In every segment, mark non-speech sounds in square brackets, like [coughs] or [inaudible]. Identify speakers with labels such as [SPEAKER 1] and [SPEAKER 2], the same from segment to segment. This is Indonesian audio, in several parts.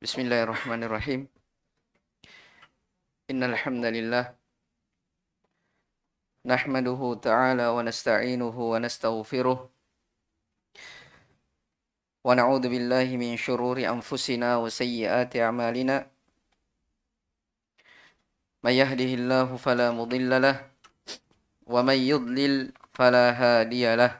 [SPEAKER 1] بسم الله الرحمن الرحيم إن الحمد لله نحمده تعالى ونستعينه ونستغفره ونعوذ بالله من شرور أنفسنا وسيئات أعمالنا من يهده الله فلا مضل له ومن يضلل فلا هادي له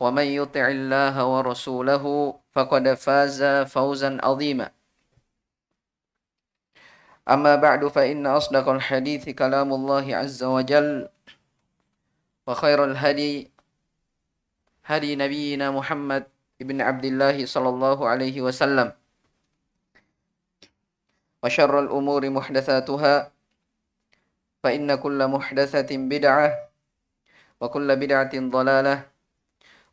[SPEAKER 1] ومن يطع الله ورسوله فقد فاز فوزا عظيما أما بعد فإن أصدق الحديث كلام الله عز وجل وخير الهدي هدي نبينا محمد ابن عبد الله صلى الله عليه وسلم وشر الأمور محدثاتها فإن كل محدثة بدعة وكل بدعة ضلالة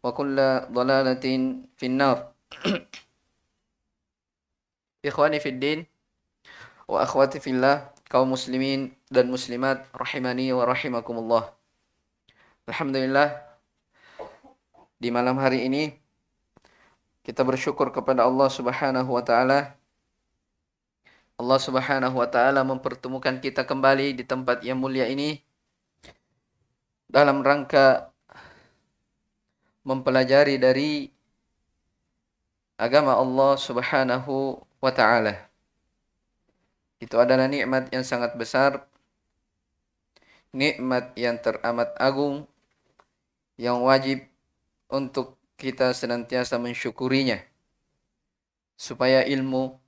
[SPEAKER 1] وكل ضلالة في النار إخواني في الدين وأخواتي في الله kaum muslimin dan muslimat rahimani wa rahimakumullah Alhamdulillah di malam hari ini kita bersyukur kepada Allah Subhanahu wa taala Allah Subhanahu wa taala mempertemukan kita kembali di tempat yang mulia ini dalam rangka mempelajari dari agama Allah Subhanahu wa taala. Itu adalah nikmat yang sangat besar, nikmat yang teramat agung yang wajib untuk kita senantiasa mensyukurinya supaya ilmu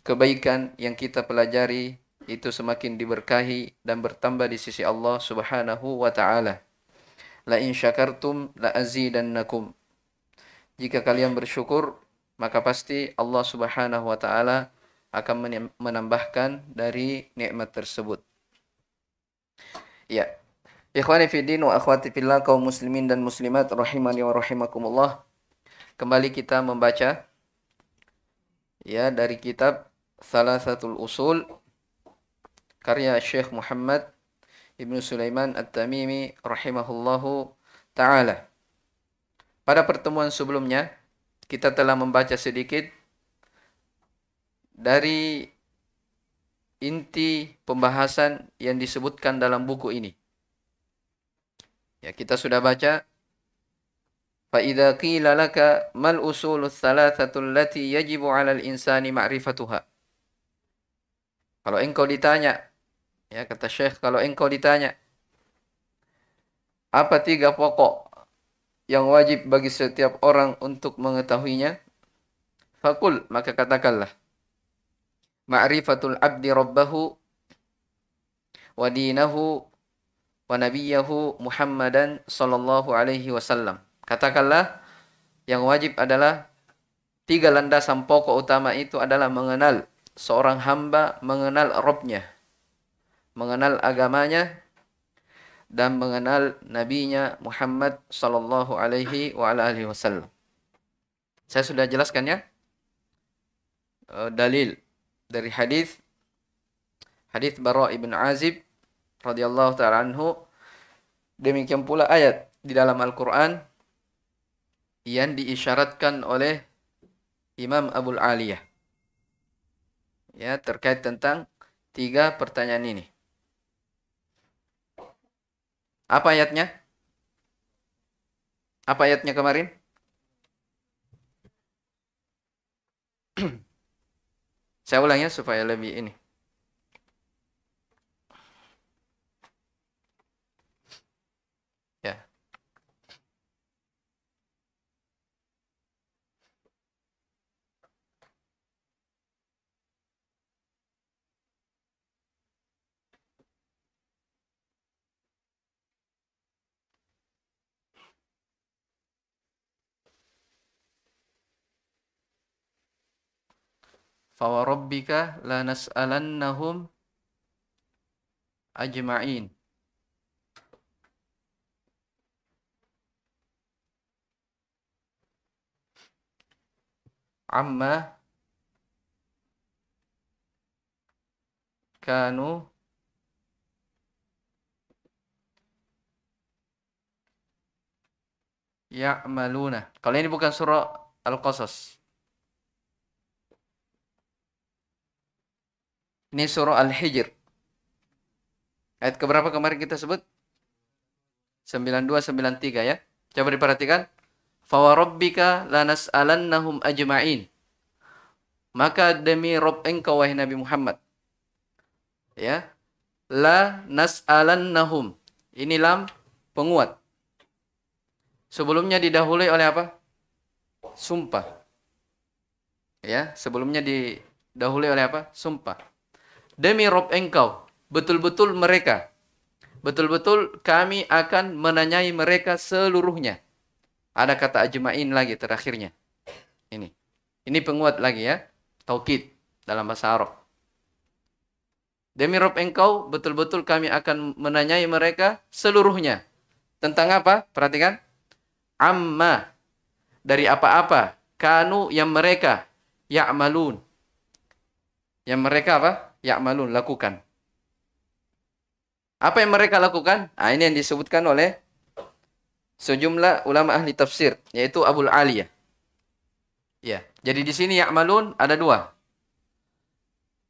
[SPEAKER 1] kebaikan yang kita pelajari itu semakin diberkahi dan bertambah di sisi Allah Subhanahu wa taala la in syakartum la azidannakum. Jika kalian bersyukur, maka pasti Allah Subhanahu wa taala akan menambahkan dari nikmat tersebut. Ya. Ikhwani fi din wa akhwati fillah kaum muslimin dan muslimat rahimani wa rahimakumullah. Kembali kita membaca ya dari kitab Salasatul Usul karya Syekh Muhammad Ibnu Sulaiman At-Tamimi rahimahullahu taala. Pada pertemuan sebelumnya kita telah membaca sedikit dari inti pembahasan yang disebutkan dalam buku ini. Ya, kita sudah baca idza qila laka mal usulus الثَّلَاثَةُ allati yajibu 'alal insani ma'rifatuha. Kalau engkau ditanya, Ya, kata Syekh, kalau engkau ditanya, apa tiga pokok yang wajib bagi setiap orang untuk mengetahuinya? Fakul, maka katakanlah. Ma'rifatul abdi rabbahu wa dinahu wa nabiyahu Muhammadan sallallahu alaihi wasallam. Katakanlah yang wajib adalah tiga landasan pokok utama itu adalah mengenal seorang hamba mengenal Robnya, mengenal agamanya dan mengenal nabinya Muhammad sallallahu alaihi wa alihi wasallam. Saya sudah jelaskan ya eh, dalil dari hadis hadis Bara ibn Azib radhiyallahu taala anhu demikian pula ayat di dalam Al-Qur'an yang diisyaratkan oleh Imam Abul Aliyah ya terkait tentang tiga pertanyaan ini apa ayatnya? Apa ayatnya kemarin? [clears throat] Saya ulangnya supaya lebih ini. fawarabbika lanas'alannahum ajma'in amma kanu ya'maluna. Kalau ini bukan surah Al-Qasas. Ini surah Al-Hijr. Ayat keberapa kemarin kita sebut? 92 93 ya. Coba diperhatikan. Fawarabbika lanas'alannahum ajma'in. Maka demi Rob engkau wahai Nabi Muhammad. Ya. La nas'alannahum. Ini lam penguat. Sebelumnya didahului oleh apa? Sumpah. Ya, sebelumnya didahului oleh apa? Sumpah. Demi Rob engkau, betul-betul mereka. Betul-betul kami akan menanyai mereka seluruhnya. Ada kata ajma'in lagi terakhirnya. Ini. Ini penguat lagi ya. Taukid dalam bahasa Arab. Demi Rob engkau, betul-betul kami akan menanyai mereka seluruhnya. Tentang apa? Perhatikan. Amma. Dari apa-apa. Kanu yang mereka. Ya'malun. Yang mereka apa? ya'malun lakukan. Apa yang mereka lakukan? Nah, ini yang disebutkan oleh sejumlah ulama ahli tafsir yaitu Abul Ali Ya, jadi di sini ya'malun ada dua.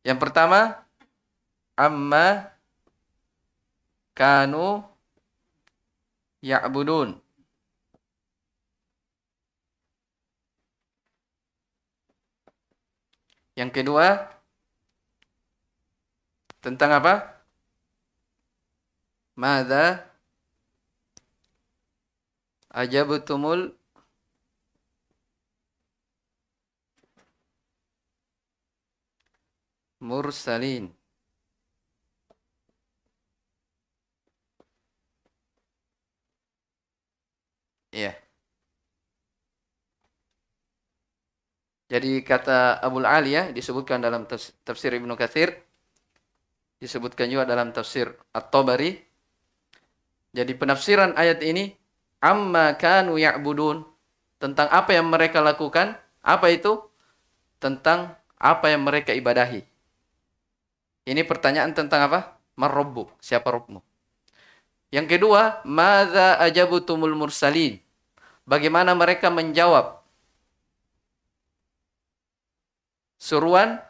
[SPEAKER 1] Yang pertama amma kanu ya'budun. Yang kedua tentang apa? Mada ajabutumul mursalin. Ya. Yeah. Jadi kata Abu ya disebutkan dalam tafsir Ibnu Katsir disebutkan juga dalam tafsir At-Tabari. Jadi penafsiran ayat ini amma kanu ya'budun tentang apa yang mereka lakukan, apa itu? Tentang apa yang mereka ibadahi. Ini pertanyaan tentang apa? Marrobbu, siapa Robmu? Yang kedua, madza ajabutumul mursalin? Bagaimana mereka menjawab suruan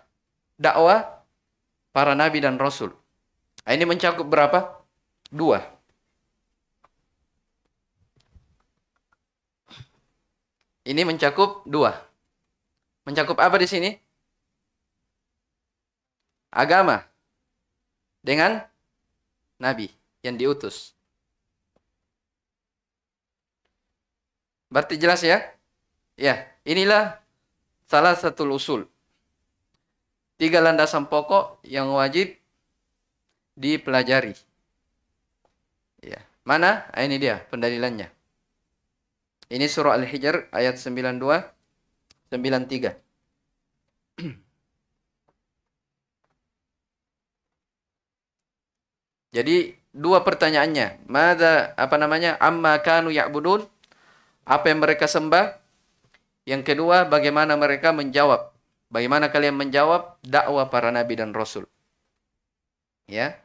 [SPEAKER 1] dakwah para nabi dan rasul. Nah, ini mencakup berapa? Dua. Ini mencakup dua. Mencakup apa di sini? Agama dengan nabi yang diutus. Berarti jelas ya? Ya, inilah salah satu usul tiga landasan pokok yang wajib dipelajari. Ya. Mana? Ah, ini dia pendalilannya. Ini surah Al-Hijr ayat 92 93.
[SPEAKER 2] [clears throat]
[SPEAKER 1] Jadi dua pertanyaannya, mada apa namanya? Amma kanu ya'budun? Apa yang mereka sembah? Yang kedua, bagaimana mereka menjawab? Bagaimana kalian menjawab dakwah para nabi dan rasul? Ya.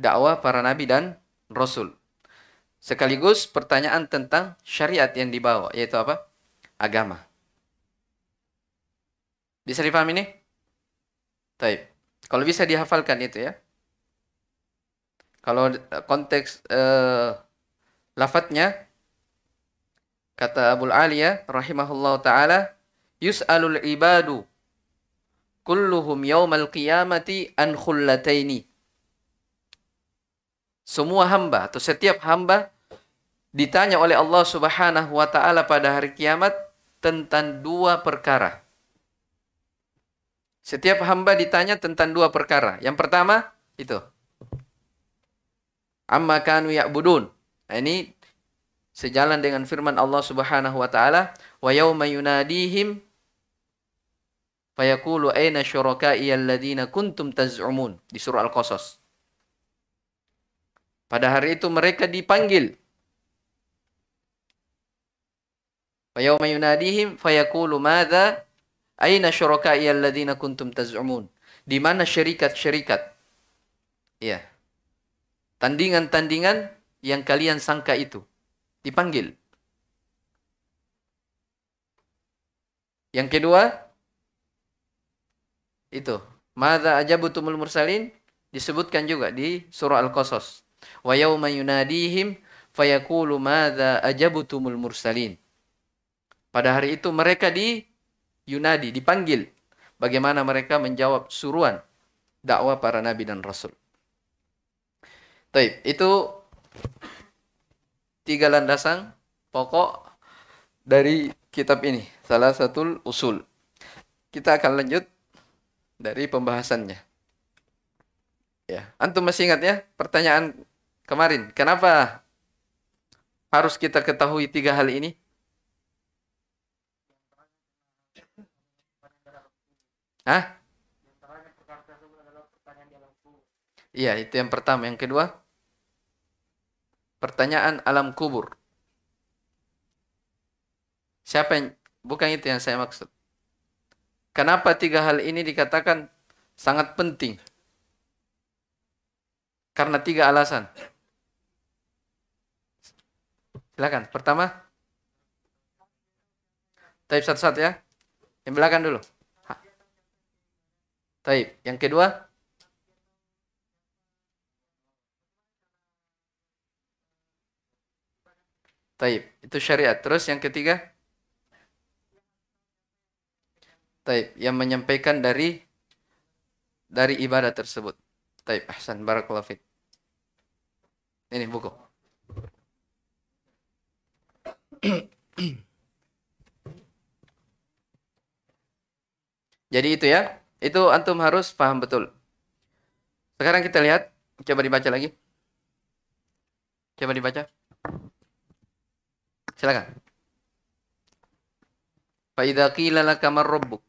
[SPEAKER 1] Dakwah para nabi dan rasul. Sekaligus pertanyaan tentang syariat yang dibawa, yaitu apa? Agama. Bisa dipaham ini? Taib. Kalau bisa dihafalkan itu ya. Kalau konteks eh, lafadznya kata Abu ya rahimahullah taala yus alul ibadu kulluhum yaumal qiyamati an khullataini. Semua hamba atau setiap hamba ditanya oleh Allah Subhanahu wa taala pada hari kiamat tentang dua perkara. Setiap hamba ditanya tentang dua perkara. Yang pertama itu amma kanu ya'budun. Nah, ini sejalan dengan firman Allah Subhanahu wa taala wa yauma yunadihim fayaqulu aina syurakai alladziina kuntum taz'umun di surah Al-Qasas. Pada hari itu mereka dipanggil. Fayauma yunadihim fayaqulu madza aina syurakai alladziina kuntum taz'umun. Di mana syarikat-syarikat? Ya. Tandingan-tandingan yang kalian sangka itu dipanggil. Yang kedua, itu Mada butumul mursalin disebutkan juga di surah Al-Qasas. Wa yauma yunadihim mada aja butumul mursalin. Pada hari itu mereka di yunadi, dipanggil. Bagaimana mereka menjawab suruhan dakwah para nabi dan rasul. Taib, itu tiga landasan pokok dari kitab ini, salah satu usul. Kita akan lanjut dari pembahasannya. Ya, antum masih ingat ya pertanyaan kemarin, kenapa harus kita ketahui tiga hal ini? Hah? Iya, itu yang pertama. Yang kedua, pertanyaan alam kubur. Siapa yang bukan itu yang saya maksud? Kenapa tiga hal ini dikatakan sangat penting? Karena tiga alasan. Silakan. Pertama, taib satu-satu ya. Yang belakang dulu. Taib. Yang kedua, taib. Itu syariat. Terus yang ketiga, Taib yang menyampaikan dari dari ibadah tersebut. Taib ahsan barakallahu fit. Ini buku. Jadi itu ya. Itu antum harus paham betul. Sekarang kita lihat, coba dibaca lagi. Coba dibaca. Silakan. Fa idza qila laka rabbuk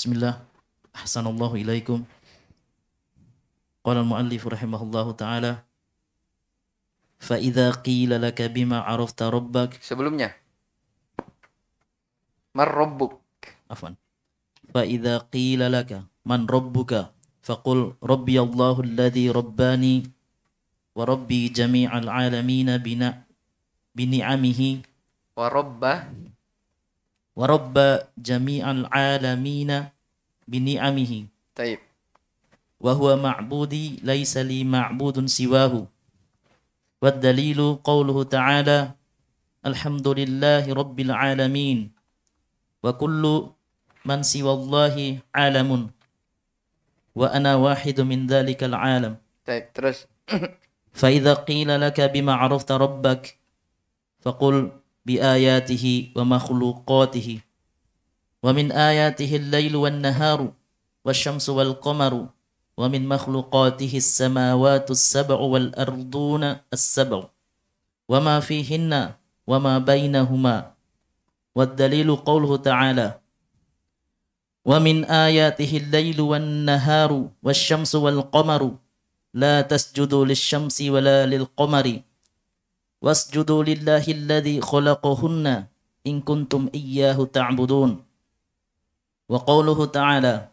[SPEAKER 3] بسم الله أحسن الله إليكم قال المؤلف رحمه الله تعالى فإذا قيل لك بما عرفت ربك sebelumnya من ربك عفوا فإذا قيل لك من ربك فقل ربي الله الذي رباني وربي جميع العالمين بنعمه ورب ورب جميع العالمين بنعمه طيب وهو معبودي ليس لي معبود سواه والدليل قوله تعالى الحمد لله رب العالمين وكل من سوى الله عالم وأنا واحد من ذلك العالم طيب ترس فإذا قيل لك بما عرفت ربك فقل بآياته ومخلوقاته ومن آياته الليل والنهار والشمس والقمر ومن مخلوقاته السماوات السبع والأرضون السبع وما فيهن وما بينهما والدليل قوله تعالى ومن آياته الليل والنهار والشمس والقمر لا تسجدوا للشمس ولا للقمر واسجدوا لله الذي خلقهن إن كنتم إياه تعبدون وقوله تعالى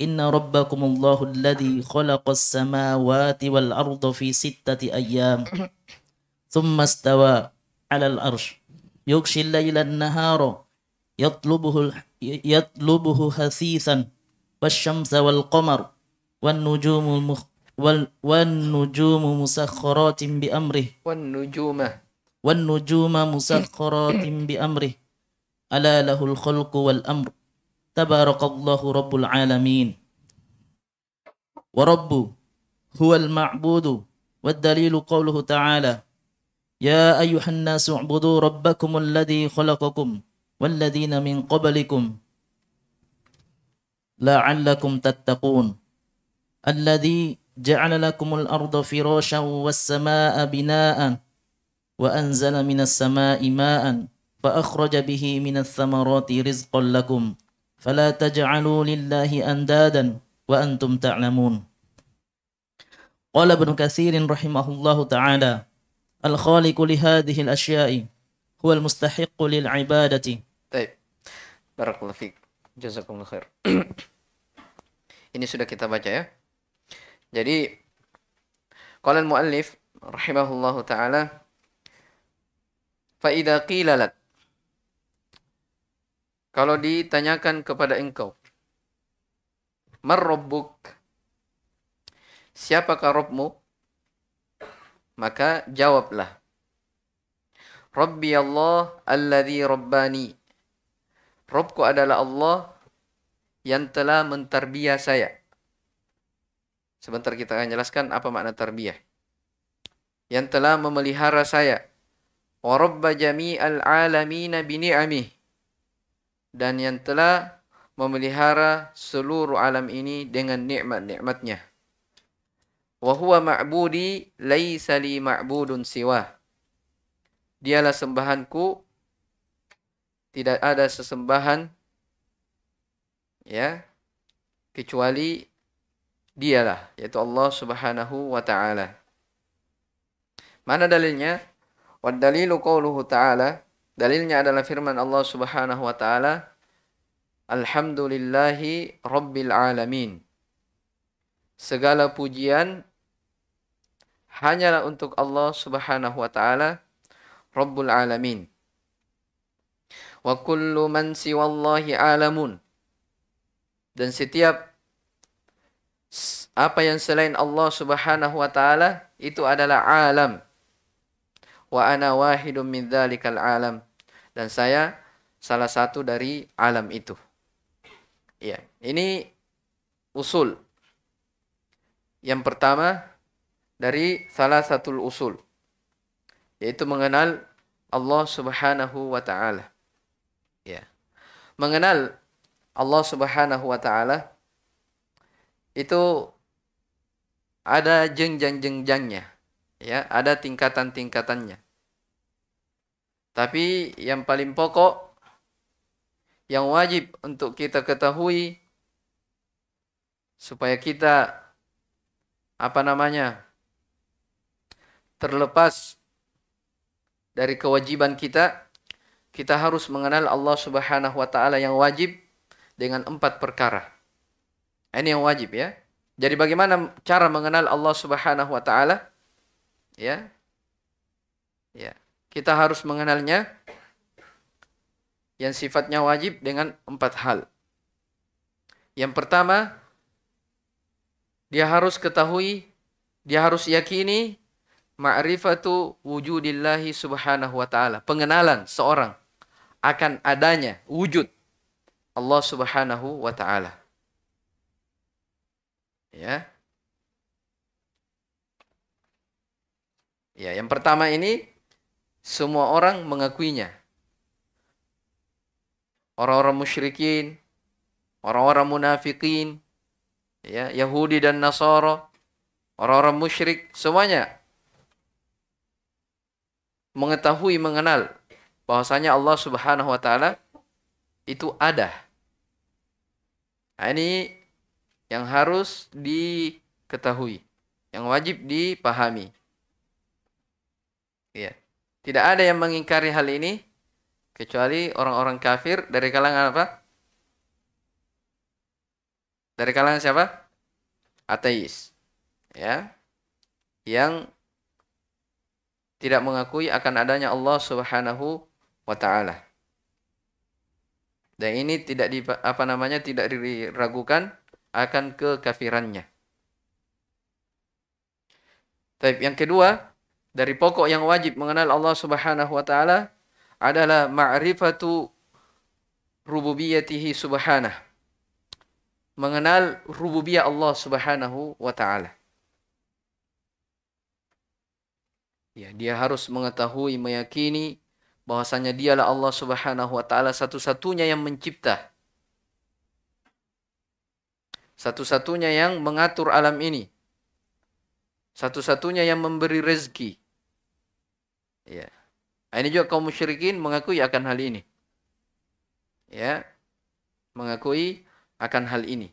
[SPEAKER 3] إن ربكم الله الذي خلق السماوات والأرض في ستة أيام ثم استوى على الأرش يغشي الليل النهار يطلبه يطلبه حثيثا والشمس والقمر والنجوم والنجوم مسخرات بأمره والنجوم والنجوم مسخرات بأمره ألا له الخلق والأمر تبارك الله رب العالمين ورب هو المعبود والدليل قوله تعالى يا أيها الناس اعبدوا ربكم الذي خلقكم والذين من قبلكم لعلكم تتقون الذي جعل لكم الأرض فراشا والسماء بناء وأنزل من السماء ماء فأخرج به من الثمرات رزقا لكم فلا تجعلوا لله أندادا وأنتم تعلمون قال ابن كثير رحمه الله تعالى الخالق لهذه الأشياء هو المستحق للعبادة طيب بارك الله فيك جزاكم الله خير [clears throat] Ini sudah kita baca ya. Jadi
[SPEAKER 1] qala al-muallif rahimahullahu taala fa idza qilalat kalau ditanyakan kepada engkau mar rabbuk siapakah rabbmu maka jawablah Rabbi Allah alladhi rabbani Robku adalah Allah yang telah mentarbiah saya. Sebentar kita akan jelaskan apa makna tarbiyah. Yang telah memelihara saya. Wa rabba jami'al alamina bini'amih. Dan yang telah memelihara seluruh alam ini dengan nikmat-nikmatnya. Wa huwa ma'budi laisa li ma'budun siwa. Dialah sembahanku tidak ada sesembahan ya kecuali dialah yaitu Allah Subhanahu wa taala. Mana dalilnya? Wad dalilu qauluhu ta'ala. Dalilnya adalah firman Allah Subhanahu wa taala, Alhamdulillahi rabbil alamin. Segala pujian hanyalah untuk Allah Subhanahu wa taala Rabbul alamin. Wa kullu man siwallahi alamun. Dan setiap apa yang selain Allah Subhanahu wa taala itu adalah alam. Wa ana wahidum min dzalikal alam. Dan saya salah satu dari alam itu. Ya, ini usul. Yang pertama dari salah satu usul yaitu mengenal Allah Subhanahu wa taala. Ya. Mengenal Allah Subhanahu wa taala itu ada jenjang-jenjangnya, ya, ada tingkatan-tingkatannya. Tapi yang paling pokok yang wajib untuk kita ketahui supaya kita apa namanya terlepas dari kewajiban kita kita harus mengenal Allah Subhanahu wa taala yang wajib dengan empat perkara. Ini yang wajib ya. Jadi bagaimana cara mengenal Allah Subhanahu wa taala? Ya. Ya. Kita harus mengenalnya yang sifatnya wajib dengan empat hal. Yang pertama, dia harus ketahui, dia harus yakini ma'rifatu wujudillahi subhanahu wa ta'ala. Pengenalan seorang akan adanya wujud Allah subhanahu wa ta'ala. Ya. Ya, yang pertama ini semua orang mengakuinya. Orang-orang musyrikin, orang-orang munafikin, ya, Yahudi dan Nasara, orang-orang musyrik, semuanya mengetahui, mengenal bahwasanya Allah Subhanahu wa taala itu ada. Nah, ini yang harus diketahui, yang wajib dipahami. Ya. Tidak ada yang mengingkari hal ini kecuali orang-orang kafir dari kalangan apa? Dari kalangan siapa? Ateis. Ya. Yang tidak mengakui akan adanya Allah Subhanahu wa taala. Dan ini tidak di apa namanya tidak diragukan akan kekafirannya. Tapi yang kedua, dari pokok yang wajib mengenal Allah Subhanahu wa taala adalah ma'rifatu rububiyatihi subhanah. Mengenal rububiyah Allah Subhanahu wa taala. Ya, dia harus mengetahui, meyakini bahwasanya dialah Allah Subhanahu wa taala satu-satunya yang mencipta satu-satunya yang mengatur alam ini. Satu-satunya yang memberi rezeki. Ya. Ini juga kaum musyrikin mengakui akan hal ini. Ya. Mengakui akan hal ini.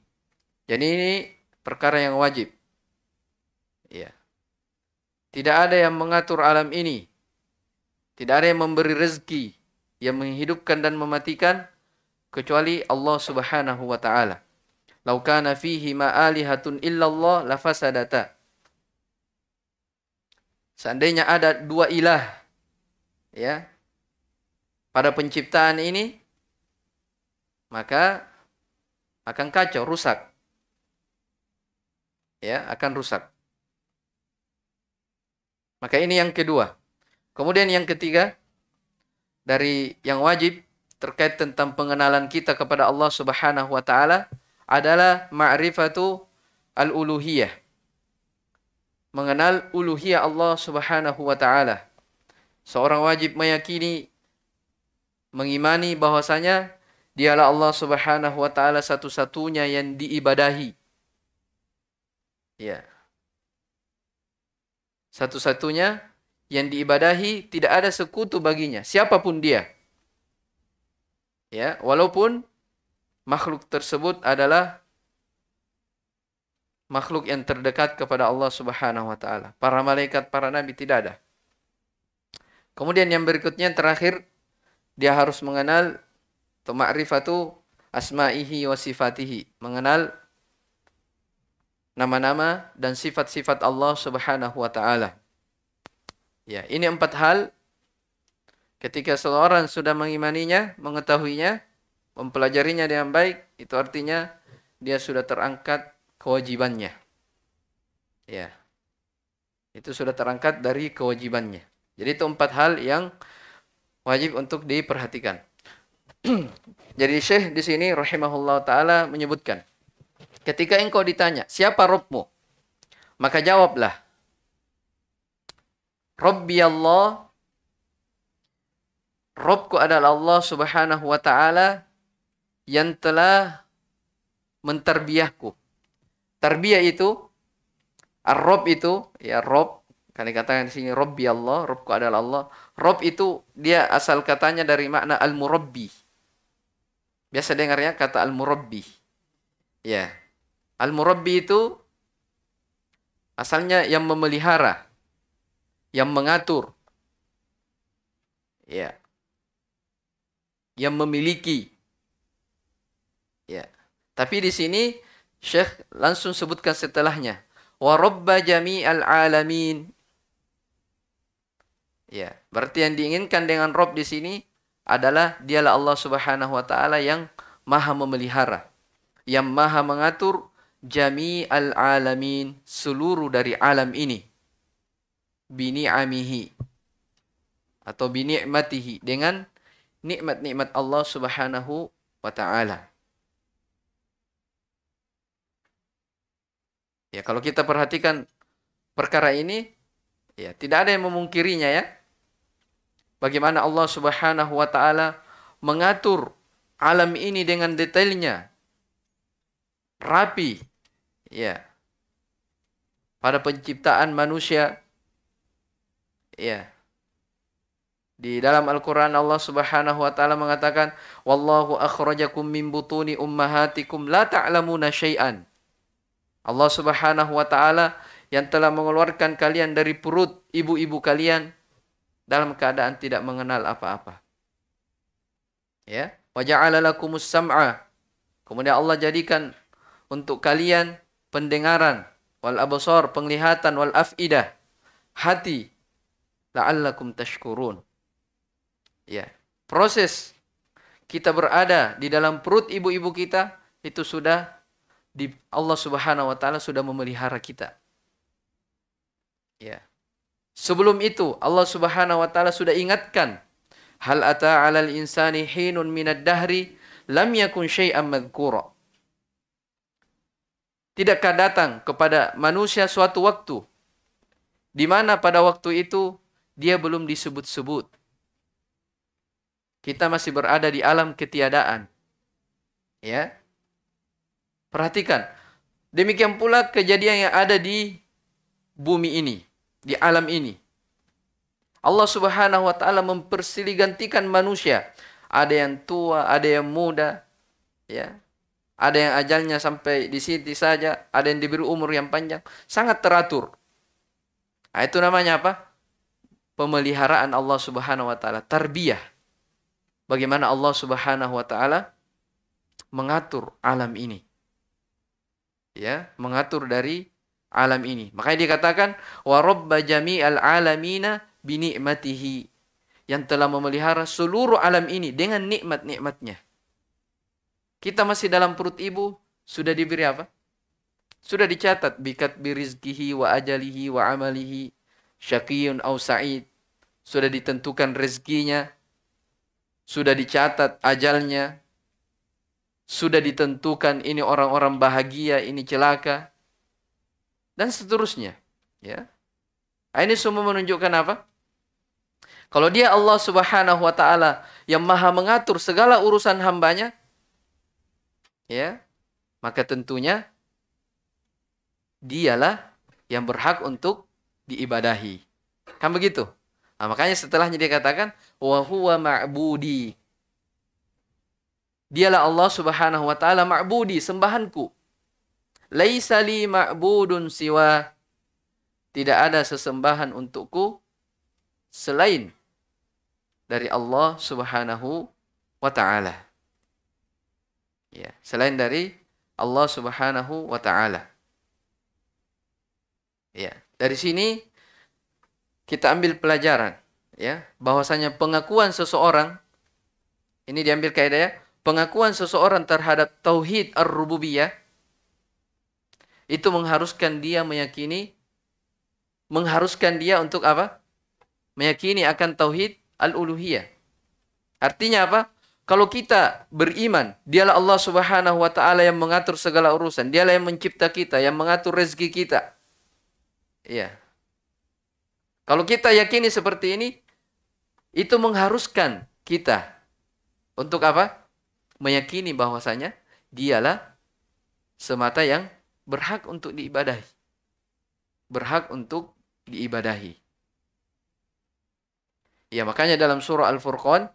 [SPEAKER 1] Jadi ini perkara yang wajib. Ya. Tidak ada yang mengatur alam ini. Tidak ada yang memberi rezeki, yang menghidupkan dan mematikan kecuali Allah Subhanahu wa taala. Lau kana fihi ma'alihatun illallah lafasadata. Seandainya ada dua ilah ya pada penciptaan ini maka akan kacau, rusak. Ya, akan rusak. Maka ini yang kedua. Kemudian yang ketiga dari yang wajib terkait tentang pengenalan kita kepada Allah Subhanahu wa taala adalah ma'rifatu al-uluhiyah. Mengenal uluhiyah Allah Subhanahu wa taala. Seorang wajib meyakini mengimani bahwasanya dialah Allah Subhanahu wa taala satu-satunya yang diibadahi. Ya. Satu-satunya yang diibadahi tidak ada sekutu baginya siapapun dia. Ya, walaupun makhluk tersebut adalah makhluk yang terdekat kepada Allah Subhanahu wa taala. Para malaikat, para nabi tidak ada. Kemudian yang berikutnya terakhir dia harus mengenal ma'rifatu asma'ihi wa sifatihi, mengenal nama-nama dan sifat-sifat Allah Subhanahu wa taala. Ya, ini empat hal ketika seorang sudah mengimaninya, mengetahuinya, mempelajarinya dengan baik itu artinya dia sudah terangkat kewajibannya ya itu sudah terangkat dari kewajibannya jadi itu empat hal yang wajib untuk diperhatikan [clears throat] jadi Syekh di sini rahimahullah taala menyebutkan ketika engkau ditanya siapa Robmu maka jawablah Rabbi Allah Robku adalah Allah subhanahu wa ta'ala yang telah menterbiahku. Terbiah itu Ar-Rob itu ya Rob kami katakan di sini Robbi Allah, Robku adalah Allah. Rob itu dia asal katanya dari makna al-murabbi. Biasa dengarnya kata al-murabbi. Ya. Al-murabbi itu asalnya yang memelihara, yang mengatur. Ya. Yang memiliki Ya. Tapi di sini Syekh langsung sebutkan setelahnya. Wa rabba jami'al alamin. Ya, berarti yang diinginkan dengan Rob di sini adalah dialah Allah Subhanahu wa taala yang Maha memelihara, yang Maha mengatur Al alamin, seluruh dari alam ini. Bini amihi atau bini matihi dengan nikmat-nikmat Allah Subhanahu wa taala. Ya, kalau kita perhatikan perkara ini, ya tidak ada yang memungkirinya ya. Bagaimana Allah Subhanahu wa taala mengatur alam ini dengan detailnya. Rapi. Ya. Pada penciptaan manusia ya. Di dalam Al-Quran Allah subhanahu wa ta'ala mengatakan Wallahu akhrajakum min butuni ummahatikum la ta'lamuna syai'an Allah Subhanahu wa taala yang telah mengeluarkan kalian dari perut ibu-ibu kalian dalam keadaan tidak mengenal apa-apa. Ya, wa lakumus sam'a. Kemudian Allah jadikan untuk kalian pendengaran wal absar penglihatan wal afidah hati la'allakum tashkurun. Ya, proses kita berada di dalam perut ibu-ibu kita itu sudah di Allah Subhanahu wa taala sudah memelihara kita. Ya. Sebelum itu Allah Subhanahu wa taala sudah ingatkan, hal ata 'alal insani hinun minad dahri lam yakun syai'an madhkura. Tidakkah datang kepada manusia suatu waktu di mana pada waktu itu dia belum disebut-sebut. Kita masih berada di alam ketiadaan. Ya, Perhatikan. Demikian pula kejadian yang ada di bumi ini, di alam ini. Allah Subhanahu wa taala mempersiligantikan manusia. Ada yang tua, ada yang muda, ya. Ada yang ajalnya sampai di sini saja, ada yang diberi umur yang panjang, sangat teratur. Nah, itu namanya apa? Pemeliharaan Allah Subhanahu wa taala, tarbiyah. Bagaimana Allah Subhanahu wa taala mengatur alam ini ya mengatur dari alam ini. Makanya dikatakan warobba rabba jami'al alamina bini ni'matihi yang telah memelihara seluruh alam ini dengan nikmat-nikmatnya. Kita masih dalam perut ibu sudah diberi apa? Sudah dicatat bikat birizkihi wa ajalihi wa amalihi syaqiyun au sa'id. Sudah ditentukan rezekinya. Sudah dicatat ajalnya, sudah ditentukan ini orang-orang bahagia, ini celaka. Dan seterusnya. Ya. Nah, ini semua menunjukkan apa? Kalau dia Allah subhanahu wa ta'ala yang maha mengatur segala urusan hambanya, ya, maka tentunya dialah yang berhak untuk diibadahi. Kan begitu? Nah, makanya setelahnya dia katakan wa huwa ma'budi Dialah Allah Subhanahu wa taala ma'budi, sembahanku. Laisa li ma'budun siwa. Tidak ada sesembahan untukku selain dari Allah Subhanahu wa taala. Ya, selain dari Allah Subhanahu wa taala. Ya, dari sini kita ambil pelajaran ya bahwasanya pengakuan seseorang ini diambil kaidah ya pengakuan seseorang terhadap tauhid ar-rububiyah itu mengharuskan dia meyakini mengharuskan dia untuk apa? Meyakini akan tauhid al-uluhiyah. Artinya apa? Kalau kita beriman, dialah Allah Subhanahu wa taala yang mengatur segala urusan, dialah yang mencipta kita, yang mengatur rezeki kita. Iya. Kalau kita yakini seperti ini, itu mengharuskan kita untuk apa? meyakini bahwasanya dialah semata yang berhak untuk diibadahi. Berhak untuk diibadahi. Ya, makanya dalam surah Al-Furqan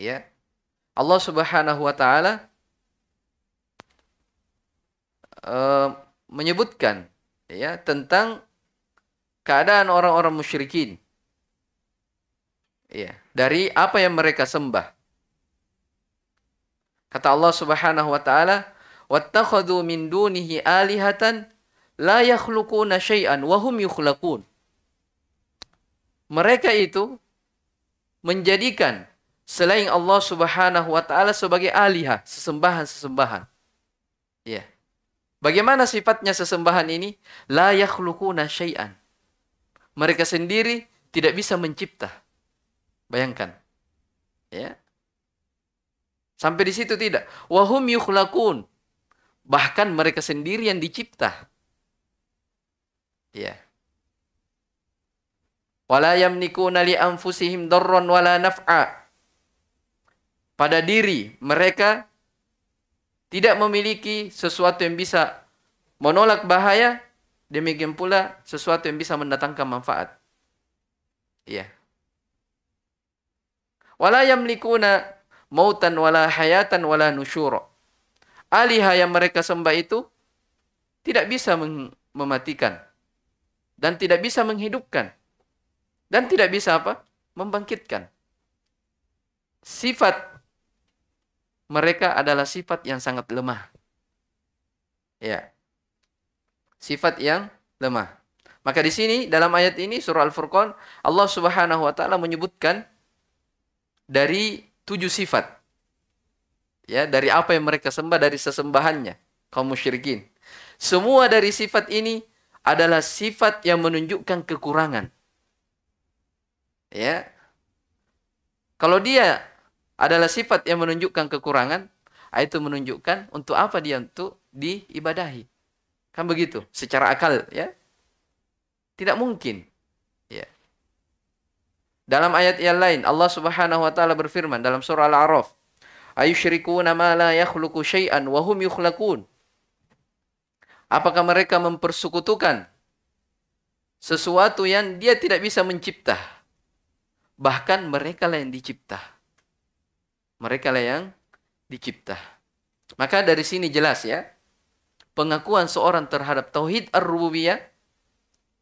[SPEAKER 1] ya Allah Subhanahu wa taala uh, menyebutkan ya tentang keadaan orang-orang musyrikin. Ya, dari apa yang mereka sembah. Kata Allah Subhanahu wa taala, "Wattakhadhu min dunihi alihatan la yakhluquna syai'an wa hum yukhlaqun." Mereka itu menjadikan selain Allah Subhanahu wa taala sebagai alihah, sesembahan-sesembahan. Ya. Yeah. Bagaimana sifatnya sesembahan ini? La yakhluquna syai'an. Mereka sendiri tidak bisa mencipta. Bayangkan. Ya. Sampai di situ tidak. Wahum yukhlakun. Bahkan mereka sendiri yang dicipta. Ya. Wala yamlikuna li anfusihim darran wala naf'a. Pada diri mereka tidak memiliki sesuatu yang bisa menolak bahaya, demikian pula sesuatu yang bisa mendatangkan manfaat. Ya. Wala yamlikuna mautan wala hayatan wala nusyura. Aliha yang mereka sembah itu tidak bisa mematikan dan tidak bisa menghidupkan dan tidak bisa apa? membangkitkan. Sifat mereka adalah sifat yang sangat lemah. Ya. Sifat yang lemah. Maka di sini dalam ayat ini surah Al-Furqan Allah Subhanahu wa taala menyebutkan dari tujuh sifat. Ya, dari apa yang mereka sembah dari sesembahannya kaum musyrikin. Semua dari sifat ini adalah sifat yang menunjukkan kekurangan. Ya. Kalau dia adalah sifat yang menunjukkan kekurangan, ah, itu menunjukkan untuk apa dia untuk diibadahi. Kan begitu, secara akal ya. Tidak mungkin dalam ayat yang lain, Allah Subhanahu wa taala berfirman dalam surah Al-A'raf, "Ayusyrikuna ma la yakhluqu syai'an wa hum yukhlaqun." Apakah mereka mempersekutukan sesuatu yang dia tidak bisa mencipta? Bahkan mereka lah yang dicipta. Mereka lah yang dicipta. Maka dari sini jelas ya, pengakuan seorang terhadap tauhid ar-rububiyah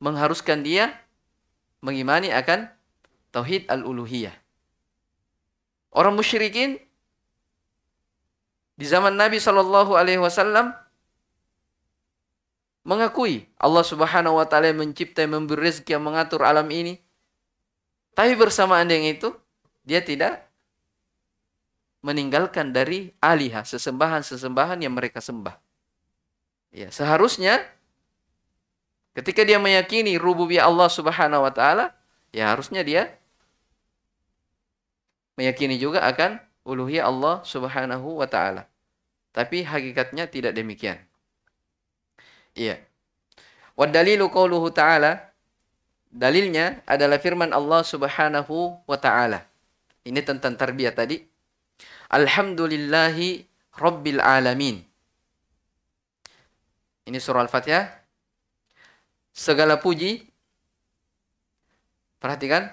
[SPEAKER 1] mengharuskan dia mengimani akan Tauhid al-uluhiyah. Orang musyrikin di zaman Nabi Shallallahu Alaihi Wasallam mengakui Allah Subhanahu Wa Taala mencipta, memberi rezeki, yang mengatur alam ini. Tapi bersamaan dengan itu, dia tidak meninggalkan dari alihah sesembahan-sesembahan yang mereka sembah. Ya, seharusnya ketika dia meyakini rububiyah Allah Subhanahu wa taala, ya harusnya dia meyakini juga akan uluhiyah Allah Subhanahu wa taala. Tapi hakikatnya tidak demikian. Iya. Wa dalilu qauluhu ta'ala dalilnya adalah firman Allah Subhanahu wa taala. Ini tentang tarbiyah tadi. Alhamdulillahi rabbil alamin. Ini surah Al-Fatihah. Segala puji perhatikan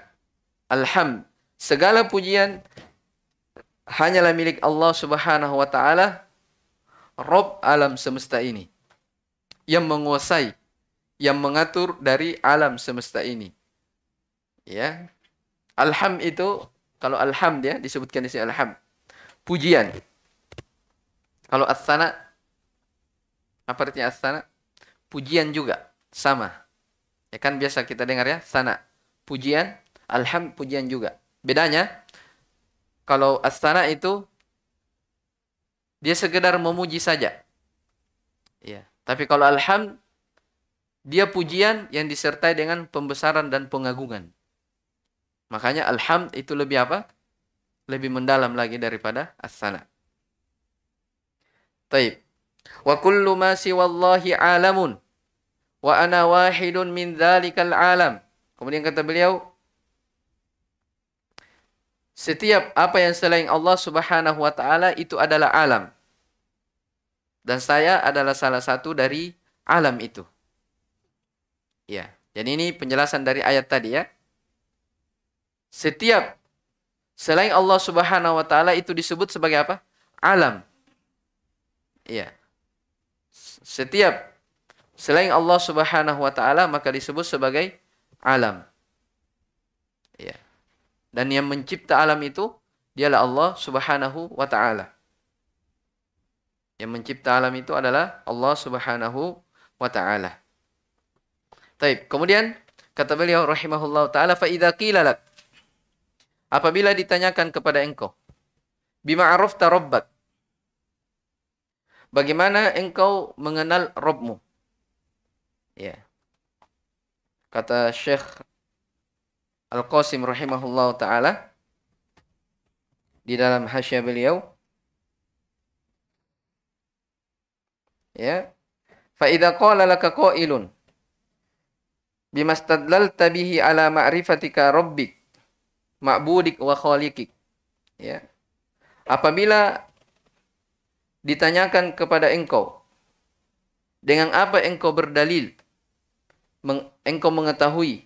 [SPEAKER 1] alhamd Segala pujian hanyalah milik Allah Subhanahu wa taala, Rob alam semesta ini. Yang menguasai, yang mengatur dari alam semesta ini. Ya. Alham itu kalau alham dia disebutkan di sini alham. Pujian. Kalau asana apa artinya asana? Pujian juga sama. Ya kan biasa kita dengar ya, sana. Pujian, alham pujian juga. Bedanya kalau astana itu dia sekedar memuji saja. Ya, tapi kalau alham dia pujian yang disertai dengan pembesaran dan pengagungan. Makanya alham itu lebih apa? Lebih mendalam lagi daripada astana. Taib. Wa kullu ma siwallahi alamun. Wa ana wahidun min dhalikal alam. Kemudian kata beliau, setiap apa yang selain Allah Subhanahu wa taala itu adalah alam. Dan saya adalah salah satu dari alam itu. Ya, jadi ini penjelasan dari ayat tadi ya. Setiap selain Allah Subhanahu wa taala itu disebut sebagai apa? Alam. Ya. Setiap selain Allah Subhanahu wa taala maka disebut sebagai alam. Dan yang mencipta alam itu dialah Allah Subhanahu wa taala. Yang mencipta alam itu adalah Allah Subhanahu wa taala. Taib. Kemudian kata beliau rahimahullah taala fa idza qila apabila ditanyakan kepada engkau bima arafta rabbak bagaimana engkau mengenal Robmu? Ya. Kata Syekh Al-Qasim rahimahullah taala di dalam hasya beliau ya fa idza qala laka qailun stadlalta bihi ala ma'rifatika rabbik ma'budik wa khaliqik ya apabila ditanyakan kepada engkau dengan apa engkau berdalil engkau mengetahui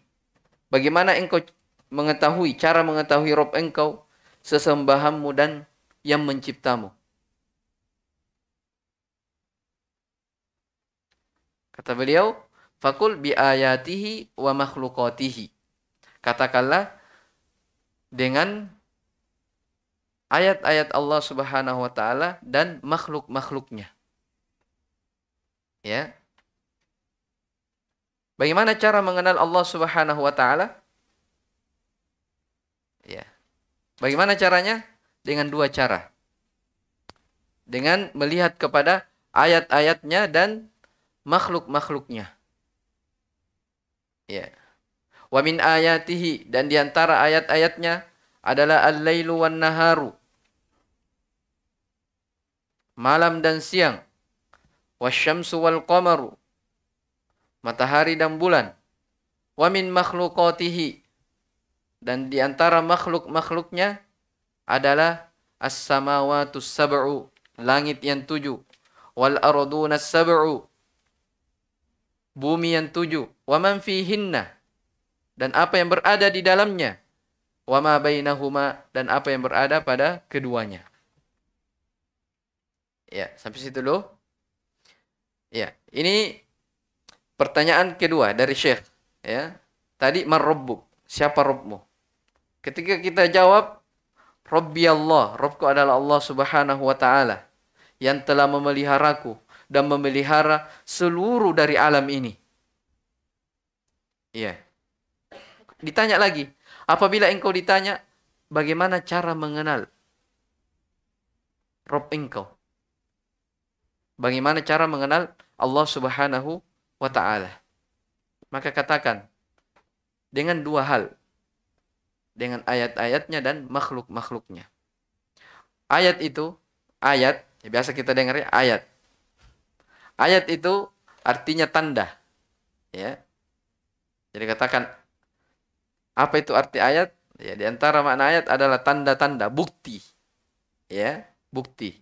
[SPEAKER 1] bagaimana engkau mengetahui cara mengetahui Rob engkau sesembahanmu dan yang menciptamu. Kata beliau, fakul bi ayatihi wa makhlukatihi. Katakanlah dengan ayat-ayat Allah Subhanahu wa taala dan makhluk-makhluknya. Ya. Bagaimana cara mengenal Allah Subhanahu wa taala? Bagaimana caranya? Dengan dua cara. Dengan melihat kepada ayat-ayatnya dan makhluk-makhluknya. Ya. Wa min ayatihi dan diantara ayat-ayatnya adalah al-lailu wan naharu. Malam dan siang. Wasyamsu wal qamaru. Matahari dan bulan. Wa min makhluqatihi dan di antara makhluk-makhluknya adalah as-samawatu sab'u langit yang tujuh wal arduna sab'u bumi yang tujuh wa man fihinna dan apa yang berada di dalamnya wa ma bainahuma dan apa yang berada pada keduanya ya sampai situ dulu ya ini pertanyaan kedua dari Syekh ya tadi man siapa Robmu Ketika kita jawab, Rabbi Allah, Robku adalah Allah subhanahu wa ta'ala yang telah memeliharaku dan memelihara seluruh dari alam ini. Iya. Yeah. Ditanya lagi, apabila engkau ditanya, bagaimana cara mengenal Rob engkau? Bagaimana cara mengenal Allah subhanahu wa ta'ala? Maka katakan, dengan dua hal dengan ayat-ayatnya dan makhluk-makhluknya. Ayat itu, ayat, ya biasa kita ya ayat. Ayat itu artinya tanda. Ya. Jadi katakan, apa itu arti ayat? Ya, di antara makna ayat adalah tanda-tanda, bukti. Ya, bukti.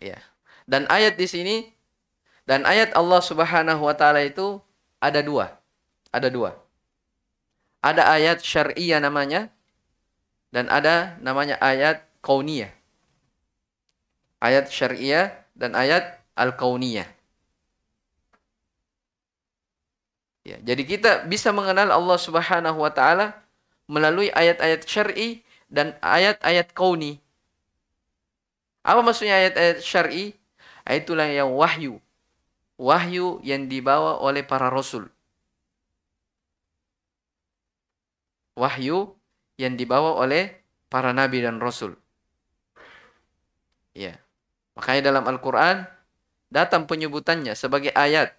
[SPEAKER 1] Ya. Dan ayat di sini, dan ayat Allah subhanahu wa ta'ala itu ada dua. Ada dua ada ayat syariah namanya dan ada namanya ayat kauniyah. Ayat syariah dan ayat al-kauniyah. Ya, jadi kita bisa mengenal Allah Subhanahu wa taala melalui ayat-ayat syar'i dan ayat-ayat kauni. Apa maksudnya ayat-ayat syar'i? Itulah yang wahyu. Wahyu yang dibawa oleh para rasul. wahyu yang dibawa oleh para nabi dan rasul. Ya. Makanya dalam Al-Qur'an datang penyebutannya sebagai ayat.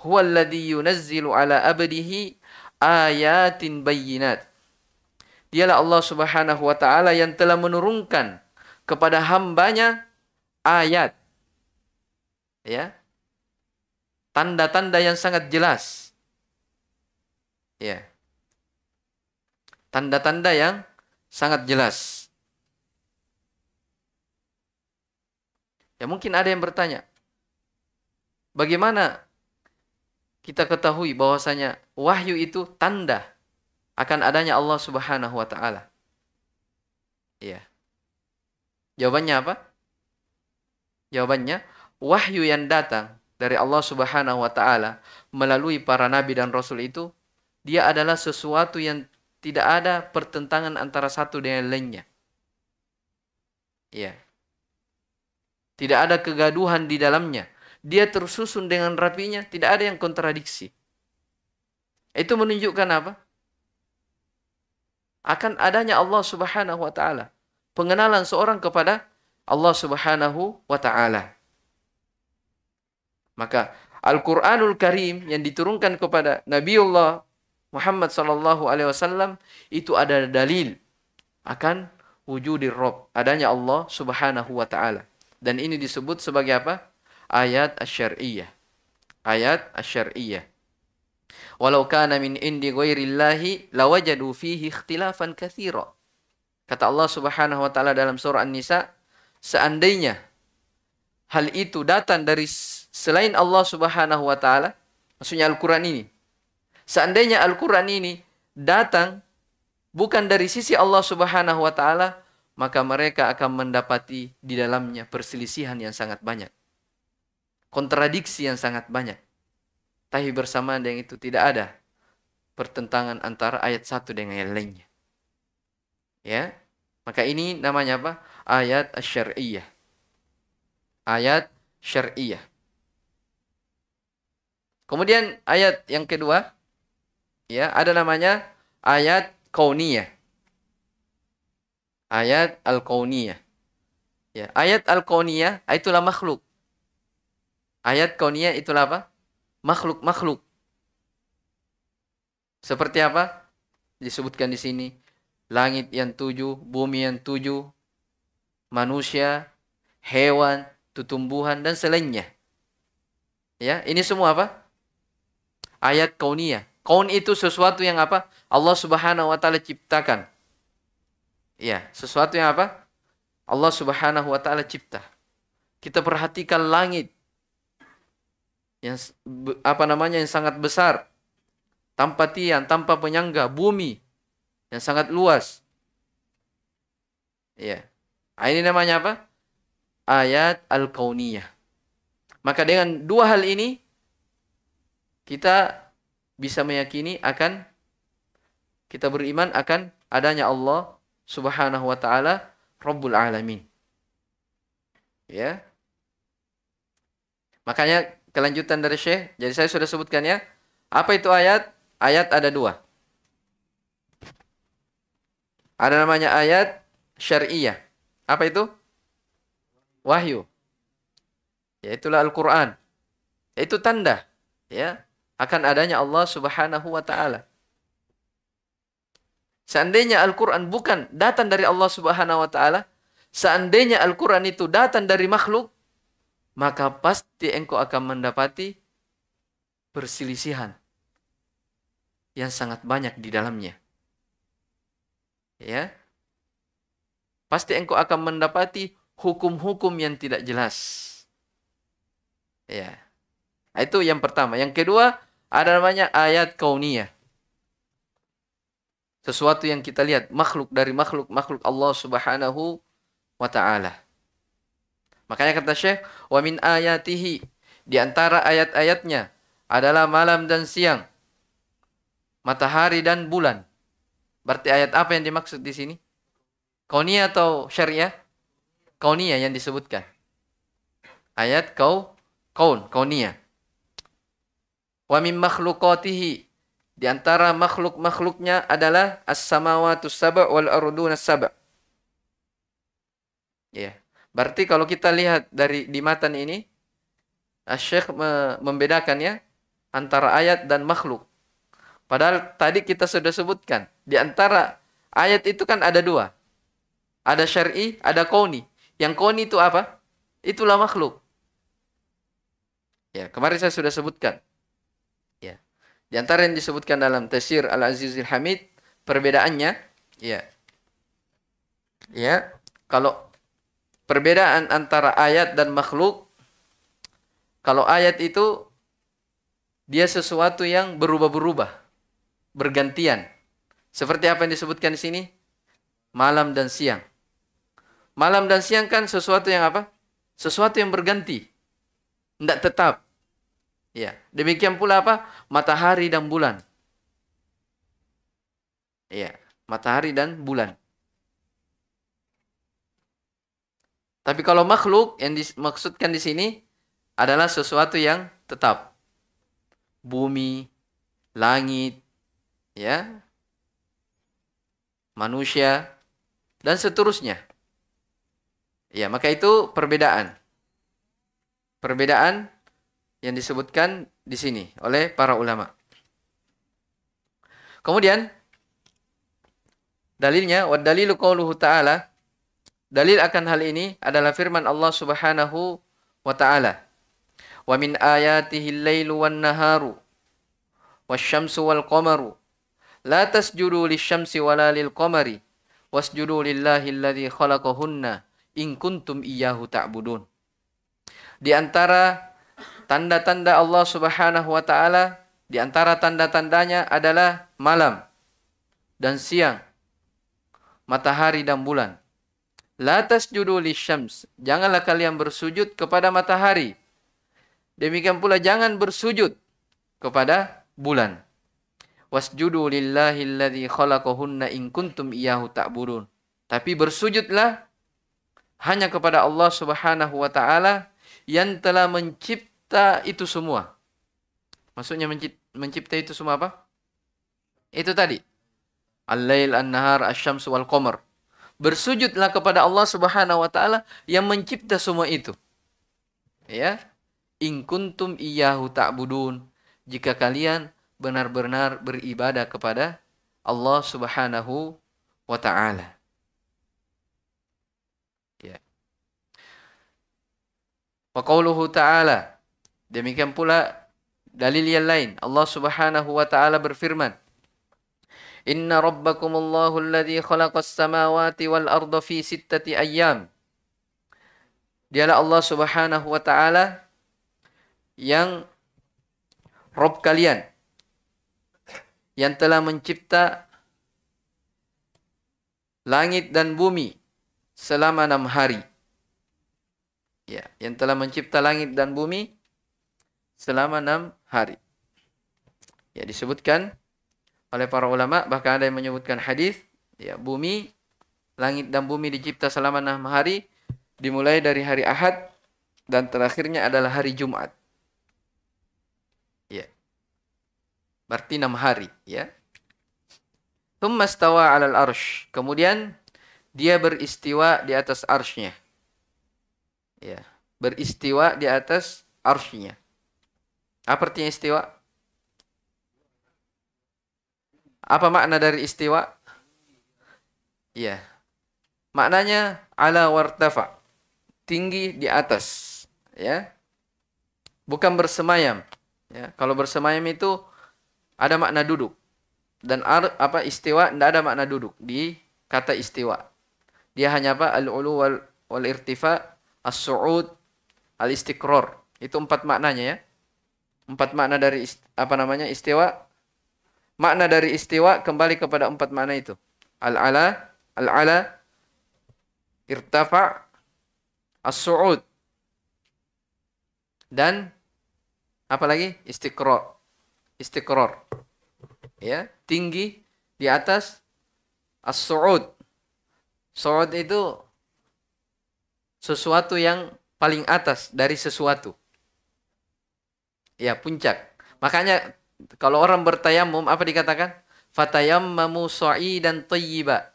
[SPEAKER 1] Huwallazi yunazzilu ala abdihi ayatin bayyinat. Dialah Allah Subhanahu wa taala yang telah menurunkan kepada hambanya ayat. Ya. Tanda-tanda yang sangat jelas. Ya tanda-tanda yang sangat jelas. Ya mungkin ada yang bertanya, bagaimana kita ketahui bahwasanya wahyu itu tanda akan adanya Allah Subhanahu wa taala? Iya. Jawabannya apa? Jawabannya wahyu yang datang dari Allah Subhanahu wa taala melalui para nabi dan rasul itu dia adalah sesuatu yang tidak ada pertentangan antara satu dengan lainnya. Ya. Tidak ada kegaduhan di dalamnya. Dia tersusun dengan rapinya, tidak ada yang kontradiksi. Itu menunjukkan apa? Akan adanya Allah Subhanahu wa taala. Pengenalan seorang kepada Allah Subhanahu wa taala. Maka Al-Qur'anul Karim yang diturunkan kepada Nabiullah Muhammad Shallallahu Alaihi Wasallam itu ada dalil akan wujudir Rob adanya Allah Subhanahu Wa Taala dan ini disebut sebagai apa ayat asyariyah ayat asyariyah walau kana min indi ghairillahi lawajadu fihi ikhtilafan katsira kata Allah Subhanahu wa taala dalam surah An-Nisa seandainya hal itu datang dari selain Allah Subhanahu wa taala maksudnya Al-Qur'an ini Seandainya Al-Quran ini datang bukan dari sisi Allah Subhanahu wa Ta'ala, maka mereka akan mendapati di dalamnya perselisihan yang sangat banyak, kontradiksi yang sangat banyak. Tapi bersamaan dengan itu tidak ada pertentangan antara ayat satu dengan yang lainnya. Ya, maka ini namanya apa? Ayat syariah. Ayat syariah. Kemudian ayat yang kedua ya ada namanya ayat kauniyah. Ayat al-kauniyah. Ya, ayat al-kauniyah itulah makhluk. Ayat kauniyah itulah apa? Makhluk-makhluk. Seperti apa? Disebutkan di sini. Langit yang tujuh, bumi yang tujuh, manusia, hewan, tumbuhan, dan selainnya. Ya, ini semua apa? Ayat kauniyah. Kaun itu sesuatu yang apa? Allah Subhanahu wa taala ciptakan. Iya, sesuatu yang apa? Allah Subhanahu wa taala cipta. Kita perhatikan langit yang apa namanya yang sangat besar tanpa tiang, tanpa penyangga, bumi yang sangat luas. Iya. Ini namanya apa? Ayat al-kauniyah. Maka dengan dua hal ini kita bisa meyakini akan kita beriman akan adanya Allah Subhanahu wa taala Rabbul Alamin. Ya. Makanya kelanjutan dari Syekh, jadi saya sudah sebutkan ya. Apa itu ayat? Ayat ada dua. Ada namanya ayat syariah. Apa itu? Wahyu. Yaitulah Al-Quran. Itu tanda. Ya akan adanya Allah Subhanahu wa taala. Seandainya Al-Qur'an bukan datang dari Allah Subhanahu wa taala, seandainya Al-Qur'an itu datang dari makhluk, maka pasti engkau akan mendapati perselisihan yang sangat banyak di dalamnya. Ya. Pasti engkau akan mendapati hukum-hukum yang tidak jelas. Ya. Itu yang pertama. Yang kedua, ada namanya ayat kauniyah. Sesuatu yang kita lihat makhluk dari makhluk makhluk Allah Subhanahu wa taala. Makanya kata Syekh, "Wa min ayatihi" di antara ayat-ayatnya adalah malam dan siang, matahari dan bulan. Berarti ayat apa yang dimaksud di sini? Kaunia atau syariah? Kaunia yang disebutkan. Ayat kau kaun, kauniyah. Wa min makhluqatihi di antara makhluk-makhluknya adalah as samawati sab' wal arduna sab'. Ya. Berarti kalau kita lihat dari di matan ini nah, Syekh membedakan ya antara ayat dan makhluk. Padahal tadi kita sudah sebutkan di antara ayat itu kan ada dua. Ada syar'i, ada kauni. Yang kauni itu apa? Itulah makhluk. Ya, kemarin saya sudah sebutkan. Di antara yang disebutkan dalam Tafsir Al-Azizil Hamid, perbedaannya ya. Ya, kalau perbedaan antara ayat dan makhluk kalau ayat itu dia sesuatu yang berubah-berubah, bergantian. Seperti apa yang disebutkan di sini? Malam dan siang. Malam dan siang kan sesuatu yang apa? Sesuatu yang berganti. Tidak tetap. Ya, demikian pula apa? Matahari dan bulan. Ya, matahari dan bulan. Tapi kalau makhluk yang dimaksudkan di sini adalah sesuatu yang tetap. Bumi, langit, ya. Manusia dan seterusnya. Ya, maka itu perbedaan. Perbedaan yang disebutkan di sini oleh para ulama. Kemudian dalilnya wa dalilu qauluhu ta'ala dalil akan hal ini adalah firman Allah Subhanahu wa taala. Wa min ayatihi al-lailu wan-naharu wasyamsu wal-qamaru la tasjudu lis syamsi wala lil-qamari wasjudu lillahi alladhi khalaqahunna in kuntum iyyahu ta'budun. Di antara tanda-tanda Allah Subhanahu wa taala di antara tanda-tandanya adalah malam dan siang, matahari dan bulan. Latas juduli syams. Janganlah kalian bersujud kepada matahari. Demikian pula jangan bersujud kepada bulan. Wasjudu lillahi alladhi khalaqahunna in kuntum iyahu ta'budun. Tapi bersujudlah hanya kepada Allah Subhanahu wa taala yang telah menciptakan mencipta itu semua. Maksudnya mencipta itu semua apa? Itu tadi. Al-lail, an-nahar, asy wal qamar. Bersujudlah kepada Allah Subhanahu wa taala yang mencipta semua itu. Ya. In kuntum iyyahu ta'budun. Jika kalian benar-benar beribadah kepada Allah Subhanahu wa taala. Ya. Wa qauluhu ta'ala Demikian pula dalil yang lain. Allah Subhanahu wa taala berfirman, "Inna rabbakumullahu alladhi khalaqas samawati wal arda fi sittati ayyam." Dialah Allah Subhanahu wa taala yang Rob kalian yang telah mencipta langit dan bumi selama enam hari. Ya, yang telah mencipta langit dan bumi selama enam hari. Ya disebutkan oleh para ulama bahkan ada yang menyebutkan hadis ya bumi langit dan bumi dicipta selama enam hari dimulai dari hari Ahad dan terakhirnya adalah hari Jumat. Ya. Berarti enam hari ya. Thumma stawa alal arsh. Kemudian dia beristiwa di atas arshnya. Ya. Beristiwa di atas arshnya. Apa artinya istiwa? Apa makna dari istiwa? Iya. Maknanya ala wartafa. Tinggi di atas, ya. Bukan bersemayam, ya. Kalau bersemayam itu ada makna duduk. Dan ar, apa istiwa tidak ada makna duduk di kata istiwa. Dia hanya apa? Al-ulu wal, wal irtifa, as-su'ud, al-istiqrar. Itu empat maknanya ya. Empat makna dari apa namanya istiwa. Makna dari istiwa kembali kepada empat makna itu. Al-ala, al-ala, irtafa, as-su'ud. Dan apa lagi? istiqror istiqror Ya, tinggi di atas as-su'ud. Su'ud itu sesuatu yang paling atas dari sesuatu ya puncak. Makanya kalau orang bertayamum apa dikatakan? Fatayammamu dan tayyiba.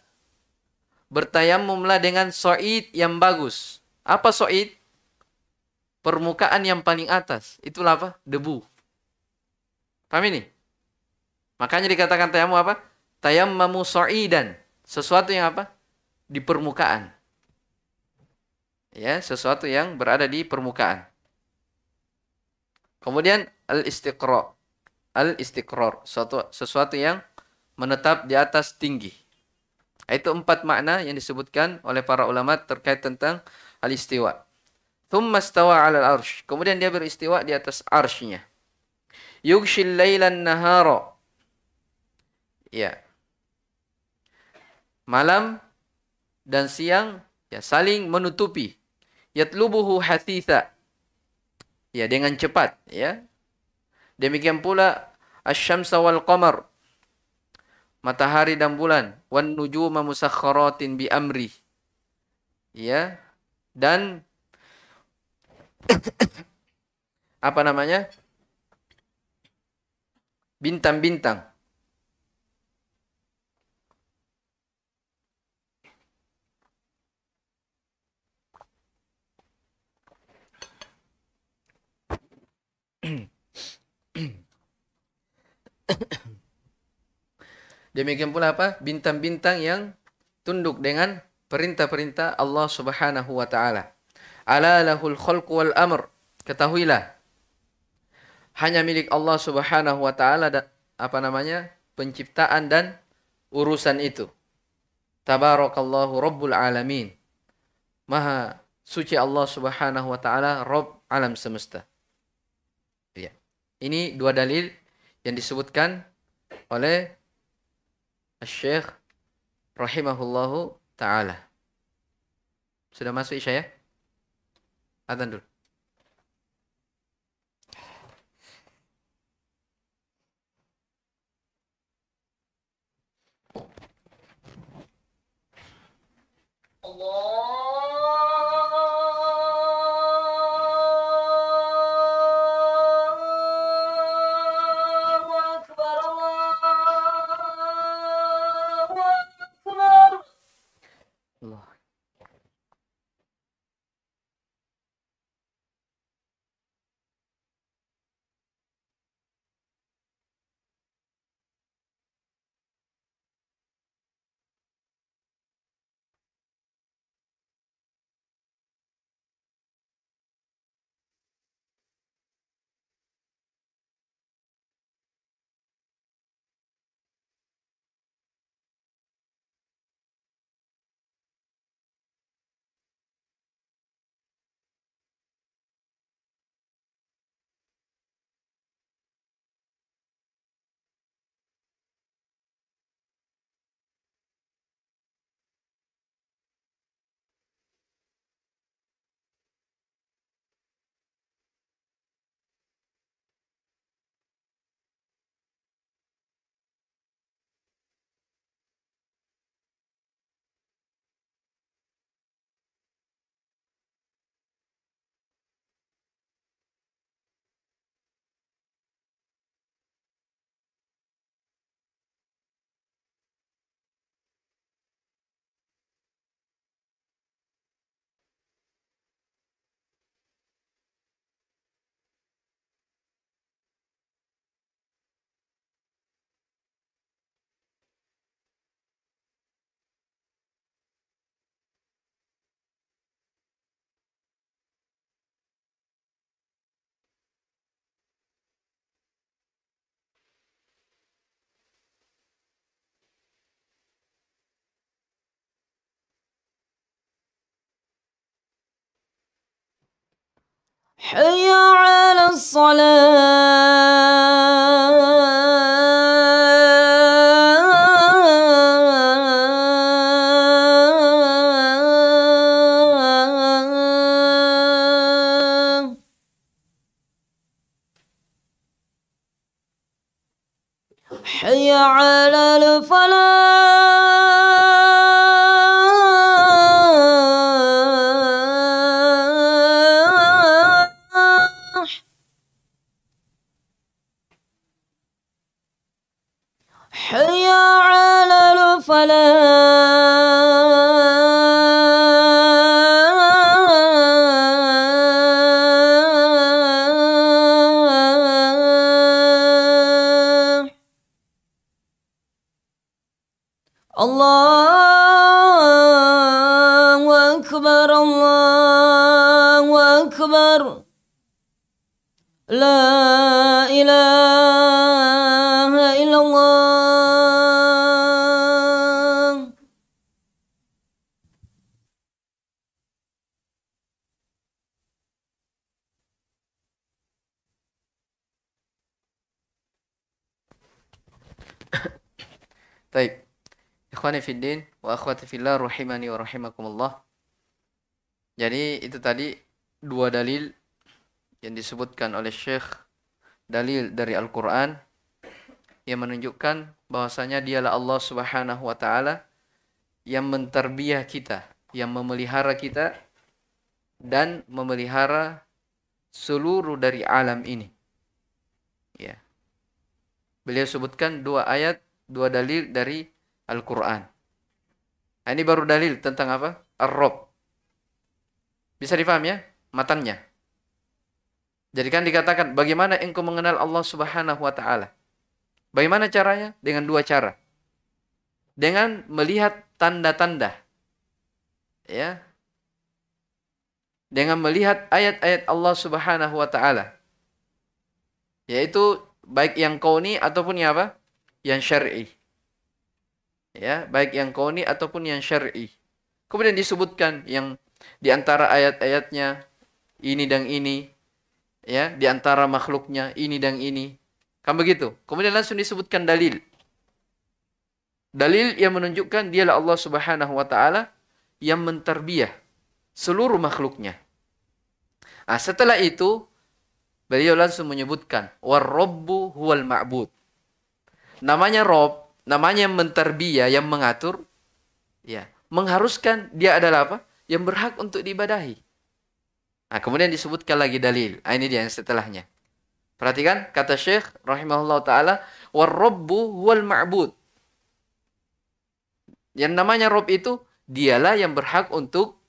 [SPEAKER 1] Bertayamumlah dengan soid yang bagus. Apa soid? Permukaan yang paling atas. Itulah apa? Debu. Paham ini? Makanya dikatakan tayamum apa? Tayammamu dan Sesuatu yang apa? Di permukaan. Ya, sesuatu yang berada di permukaan. Kemudian al istiqro Al-istiqrar, suatu sesuatu yang menetap di atas tinggi. Itu empat makna yang disebutkan oleh para ulama terkait tentang al-istiwa. Thumma istawa al arsh. Kemudian dia beristiwa di atas arshnya. Yugshil laylan naharo. Ya. Malam dan siang ya saling menutupi. Yatlubuhu hatitha ya dengan cepat ya demikian pula asyamsa wal qamar matahari dan bulan wan nujuma musakhkharatin bi amri ya dan [coughs] apa namanya bintang-bintang Demikian pula apa? Bintang-bintang yang tunduk dengan perintah-perintah Allah Subhanahu wa taala. Ala lahul khalqu wal amr. Ketahuilah hanya milik Allah Subhanahu wa taala apa namanya? penciptaan dan urusan itu. Tabarakallahu rabbul alamin. Maha suci Allah Subhanahu wa taala Rabb alam semesta. Ya. Ini dua dalil yang disebutkan oleh Syekh rahimahullahu taala. Sudah masuk Isya ya? Adzan dulu.
[SPEAKER 2] حي على الصلاه
[SPEAKER 1] fiddin wa akhwati fillah rahimani wa rahimakumullah. Jadi itu tadi dua dalil yang disebutkan oleh Syekh dalil dari Al-Qur'an yang menunjukkan bahwasanya dialah Allah Subhanahu wa taala yang menterbiah kita, yang memelihara kita dan memelihara seluruh dari alam ini. Ya. Beliau sebutkan dua ayat, dua dalil dari Al-Quran. Nah, ini baru dalil tentang apa? Ar-Rob. Bisa difaham ya? Matannya. Jadi kan dikatakan, bagaimana engkau mengenal Allah subhanahu wa ta'ala? Bagaimana caranya? Dengan dua cara. Dengan melihat tanda-tanda. Ya. Dengan melihat ayat-ayat Allah subhanahu wa ta'ala. Yaitu baik yang kau ni ataupun yang apa? Yang syar'i ya baik yang kauni ataupun yang syar'i kemudian disebutkan yang di antara ayat-ayatnya ini dan ini ya di antara makhluknya ini dan ini kan begitu kemudian langsung disebutkan dalil dalil yang menunjukkan dialah Allah Subhanahu wa taala yang menterbiah seluruh makhluknya nah, setelah itu beliau langsung menyebutkan war huwal ma'bud namanya rob namanya menterbia yang mengatur ya mengharuskan dia adalah apa yang berhak untuk diibadahi nah kemudian disebutkan lagi dalil nah, ini dia yang setelahnya perhatikan kata syekh rahimahullah taala warrobbu wal ma'bud yang namanya rob itu dialah yang berhak untuk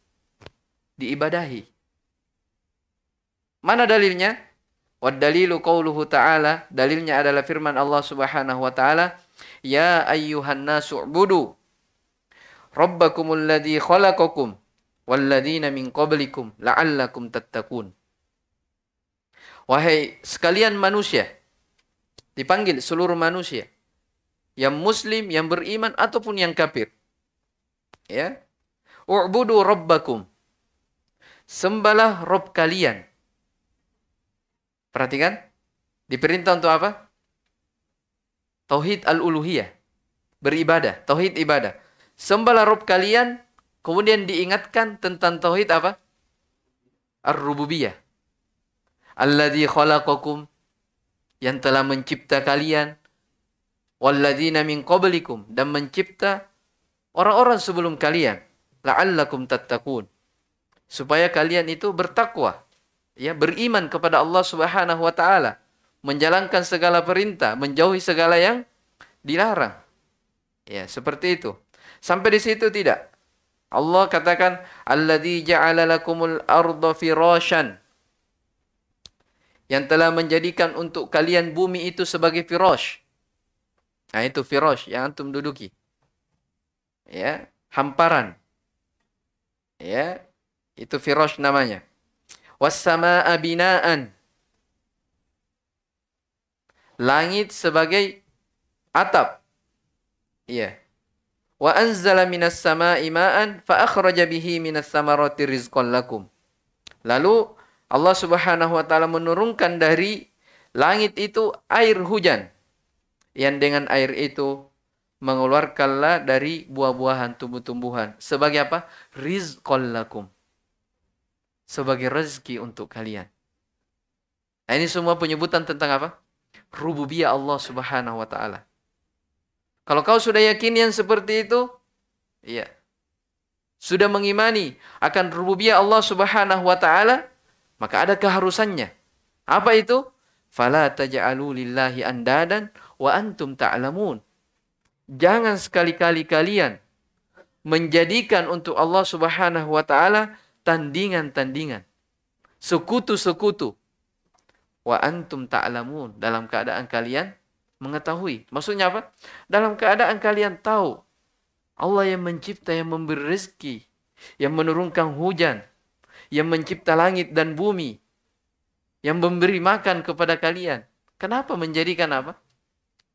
[SPEAKER 1] diibadahi mana dalilnya Wad dalilu qauluhu ta'ala dalilnya adalah firman Allah Subhanahu wa taala Ya ayyuhan nasu'budu Rabbakumul ladhi khalaqakum Walladhina min qablikum la'allakum tattaqun. Wahai sekalian manusia, dipanggil seluruh manusia, yang muslim, yang beriman ataupun yang kafir. Ya. U'budu rabbakum. sembalah Rob kalian. Perhatikan, diperintah untuk apa? Tauhid al-uluhiyah. Beribadah. Tauhid ibadah. Sembahlah Rob kalian. Kemudian diingatkan tentang Tauhid apa? Ar-rububiyah. Alladhi khalaqakum. Yang telah mencipta kalian. Walladzina min qablikum. Dan mencipta orang-orang sebelum kalian. La'allakum tattaqun. Supaya kalian itu bertakwa. Ya, beriman kepada Allah subhanahu wa ta'ala menjalankan segala perintah, menjauhi segala yang dilarang. Ya, seperti itu. Sampai di situ tidak. Allah katakan, "Alladzi ja'ala lakumul arda firasyan." Yang telah menjadikan untuk kalian bumi itu sebagai firash. Nah, itu firash yang antum duduki. Ya, hamparan. Ya, itu firash namanya. "Was bina'an." langit sebagai atap. Iya. Wa anzala minas sama'i ma'an fa akhraja bihi minas samarati rizqan lakum. Lalu Allah Subhanahu wa taala menurunkan dari langit itu air hujan yang dengan air itu mengeluarkanlah dari buah-buahan tumbuh-tumbuhan sebagai apa? Rizqan lakum. Sebagai rezeki untuk kalian. Nah, ini semua penyebutan tentang apa? rububiyah Allah Subhanahu wa taala. Kalau kau sudah yakin yang seperti itu, iya. Sudah mengimani akan rububiyah Allah Subhanahu wa taala, maka ada keharusannya. Apa itu? Fala taj'alu lillahi andadan wa antum ta'lamun. Jangan sekali-kali kalian menjadikan untuk Allah Subhanahu wa taala tandingan-tandingan, sekutu-sekutu wa antum ta'lamun dalam keadaan kalian mengetahui. Maksudnya apa? Dalam keadaan kalian tahu Allah yang mencipta yang memberi rezeki, yang menurunkan hujan, yang mencipta langit dan bumi, yang memberi makan kepada kalian. Kenapa menjadikan apa?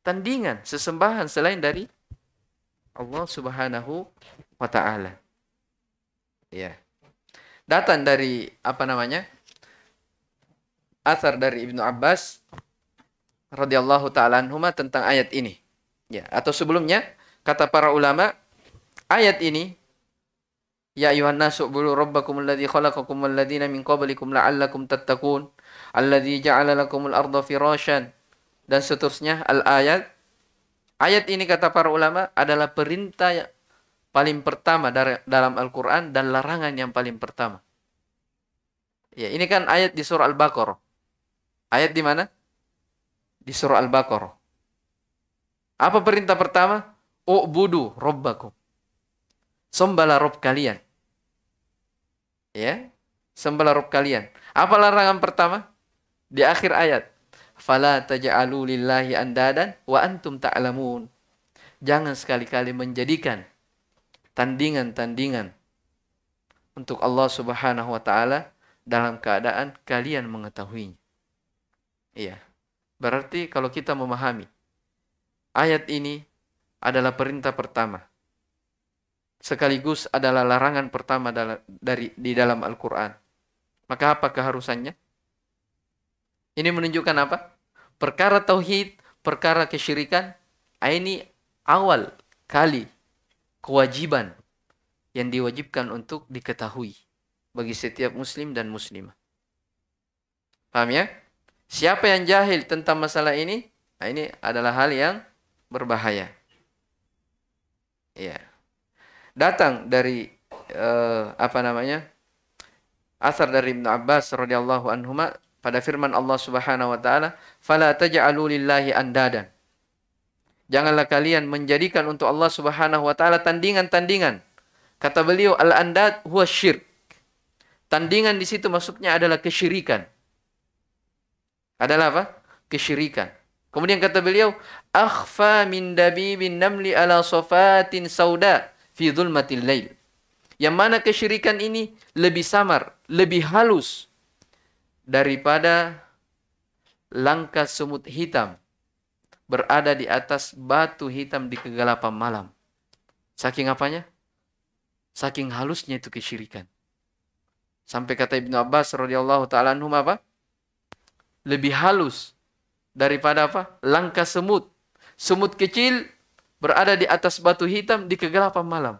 [SPEAKER 1] Tandingan, sesembahan selain dari Allah Subhanahu wa taala. Ya. Datang dari apa namanya? asar dari Ibnu Abbas radhiyallahu taala anhuma tentang ayat ini. Ya, atau sebelumnya kata para ulama ayat ini Ya ayuhan nasu bulu rabbakum alladhi khalaqakum walladhina min qablikum la'allakum tattaqun alladhi ja'ala al-ardha firasyan dan seterusnya al ayat ayat ini kata para ulama adalah perintah yang paling pertama dari dalam Al-Qur'an dan larangan yang paling pertama. Ya, ini kan ayat di surah Al-Baqarah. Ayat di mana? Di surah Al-Baqarah. Apa perintah pertama? U'budu robbakum. Sembahlah rob kalian. Ya, sembahlah rob kalian. Apa larangan pertama? Di akhir ayat. Fala taj'alu lillahi andadan wa antum ta'lamun. Jangan sekali-kali menjadikan tandingan-tandingan untuk Allah Subhanahu wa taala dalam keadaan kalian mengetahuinya. Iya. Berarti kalau kita memahami ayat ini adalah perintah pertama sekaligus adalah larangan pertama dari di dalam Al-Qur'an. Maka apa keharusannya? Ini menunjukkan apa? Perkara tauhid, perkara kesyirikan, ah, ini awal kali kewajiban yang diwajibkan untuk diketahui bagi setiap muslim dan muslimah. Paham ya? Siapa yang jahil tentang masalah ini? Nah, ini adalah hal yang berbahaya. Ya. Datang dari uh, apa namanya? Asar dari Ibnu Abbas radhiyallahu anhuma pada firman Allah Subhanahu wa taala, "Fala taj'alu lillahi andadan." Janganlah kalian menjadikan untuk Allah Subhanahu wa taala tandingan-tandingan. Kata beliau, "Al-andad huwa syirk." Tandingan di situ maksudnya adalah kesyirikan adalah apa? Kesyirikan. Kemudian kata beliau, akhfa min dabibin namli ala sofatin sauda fi dhulmatil lail. Yang mana kesyirikan ini lebih samar, lebih halus daripada langkah semut hitam berada di atas batu hitam di kegelapan malam. Saking apanya? Saking halusnya itu kesyirikan. Sampai kata Ibnu Abbas radhiyallahu taala anhu apa? lebih halus daripada apa? Langkah semut. Semut kecil berada di atas batu hitam di kegelapan malam.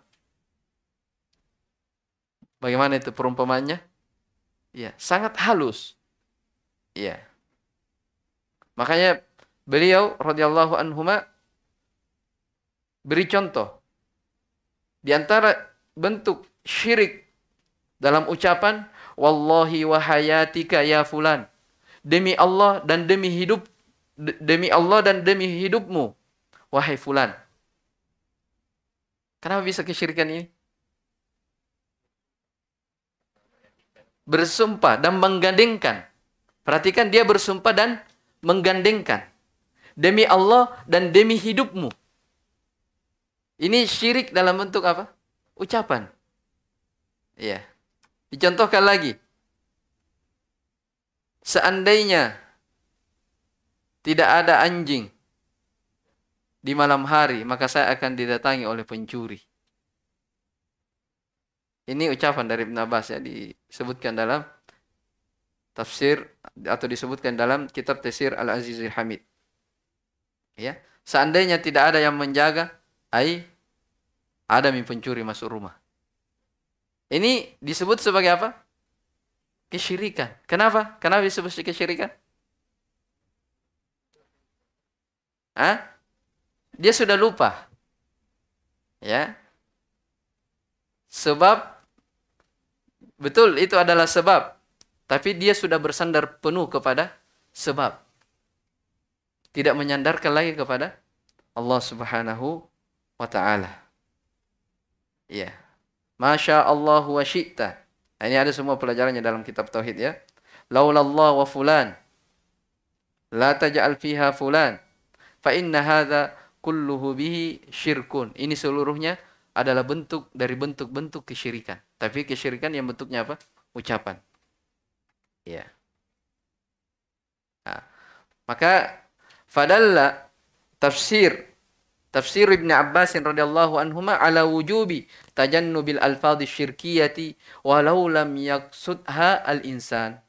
[SPEAKER 1] Bagaimana itu perumpamannya? Ya, sangat halus. Ya. Makanya beliau radhiyallahu anhuma beri contoh di antara bentuk syirik dalam ucapan wallahi wahayatika ya fulan demi Allah dan demi hidup demi Allah dan demi hidupmu wahai fulan kenapa bisa kesyirikan ini bersumpah dan menggandengkan perhatikan dia bersumpah dan menggandengkan demi Allah dan demi hidupmu ini syirik dalam bentuk apa ucapan iya dicontohkan lagi seandainya tidak ada anjing di malam hari, maka saya akan didatangi oleh pencuri. Ini ucapan dari Ibn Abbas ya disebutkan dalam tafsir atau disebutkan dalam kitab Tafsir Al-Azizil Hamid. Ya, seandainya tidak ada yang menjaga, ai ada yang pencuri masuk rumah. Ini disebut sebagai apa? kesyirikan. Kenapa? Kenapa disebut kesyirikan? Hah? Dia sudah lupa. Ya. Sebab betul itu adalah sebab, tapi dia sudah bersandar penuh kepada sebab. Tidak menyandarkan lagi kepada Allah Subhanahu wa taala. Ya. Masya Allah wa syi'ta. Ini ada semua pelajarannya dalam kitab tauhid ya. Laulallah wa fulan la taj'al fiha fulan fa inna hadza kulluhu bihi syirkun. Ini seluruhnya adalah bentuk dari bentuk-bentuk kesyirikan. Tapi kesyirikan yang bentuknya apa? Ucapan. Ya. Nah, maka fadalla tafsir Tafsir Ibn Abbas radhiyallahu anhuma ala wujubi tajannubil alfadhi syirkiyati walau lam yaqsudha al-insan.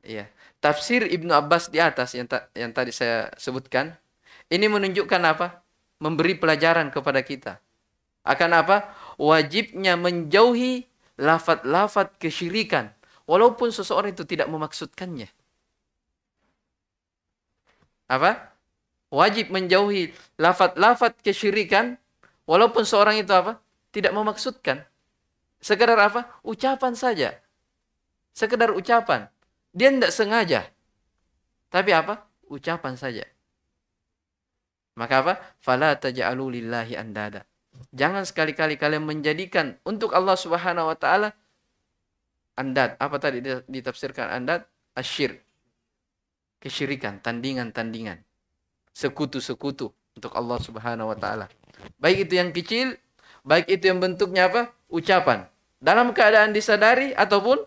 [SPEAKER 1] Iya. Tafsir Ibnu Abbas di atas yang, ta yang tadi saya sebutkan, ini menunjukkan apa? Memberi pelajaran kepada kita. Akan apa? Wajibnya menjauhi lafat-lafat kesyirikan. Walaupun seseorang itu tidak memaksudkannya. Apa? Wajib menjauhi lafat-lafat kesyirikan walaupun seorang itu apa? Tidak memaksudkan. Sekedar apa? Ucapan saja. Sekedar ucapan. Dia tidak sengaja. Tapi apa? Ucapan saja. Maka apa? Fala taj'alu lillahi andada. Jangan sekali-kali kalian menjadikan untuk Allah Subhanahu wa taala andad. Apa tadi ditafsirkan andad? Asyir. Kesyirikan, tandingan-tandingan sekutu-sekutu untuk Allah Subhanahu wa taala. Baik itu yang kecil, baik itu yang bentuknya apa? ucapan. Dalam keadaan disadari ataupun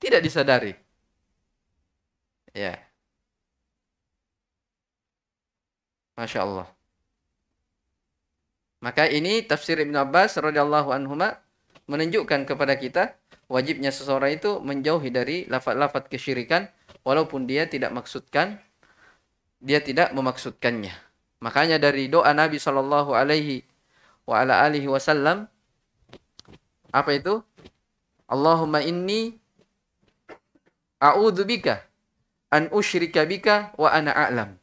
[SPEAKER 1] tidak disadari. Ya. Masya Allah. Maka ini tafsir Ibn Abbas radhiyallahu anhuma menunjukkan kepada kita wajibnya seseorang itu menjauhi dari lafaz-lafaz kesyirikan walaupun dia tidak maksudkan dia tidak memaksudkannya. Makanya dari doa Nabi Shallallahu Alaihi wasallam apa itu? Allahumma inni a'udzubika an ushrika bika wa ana a'lam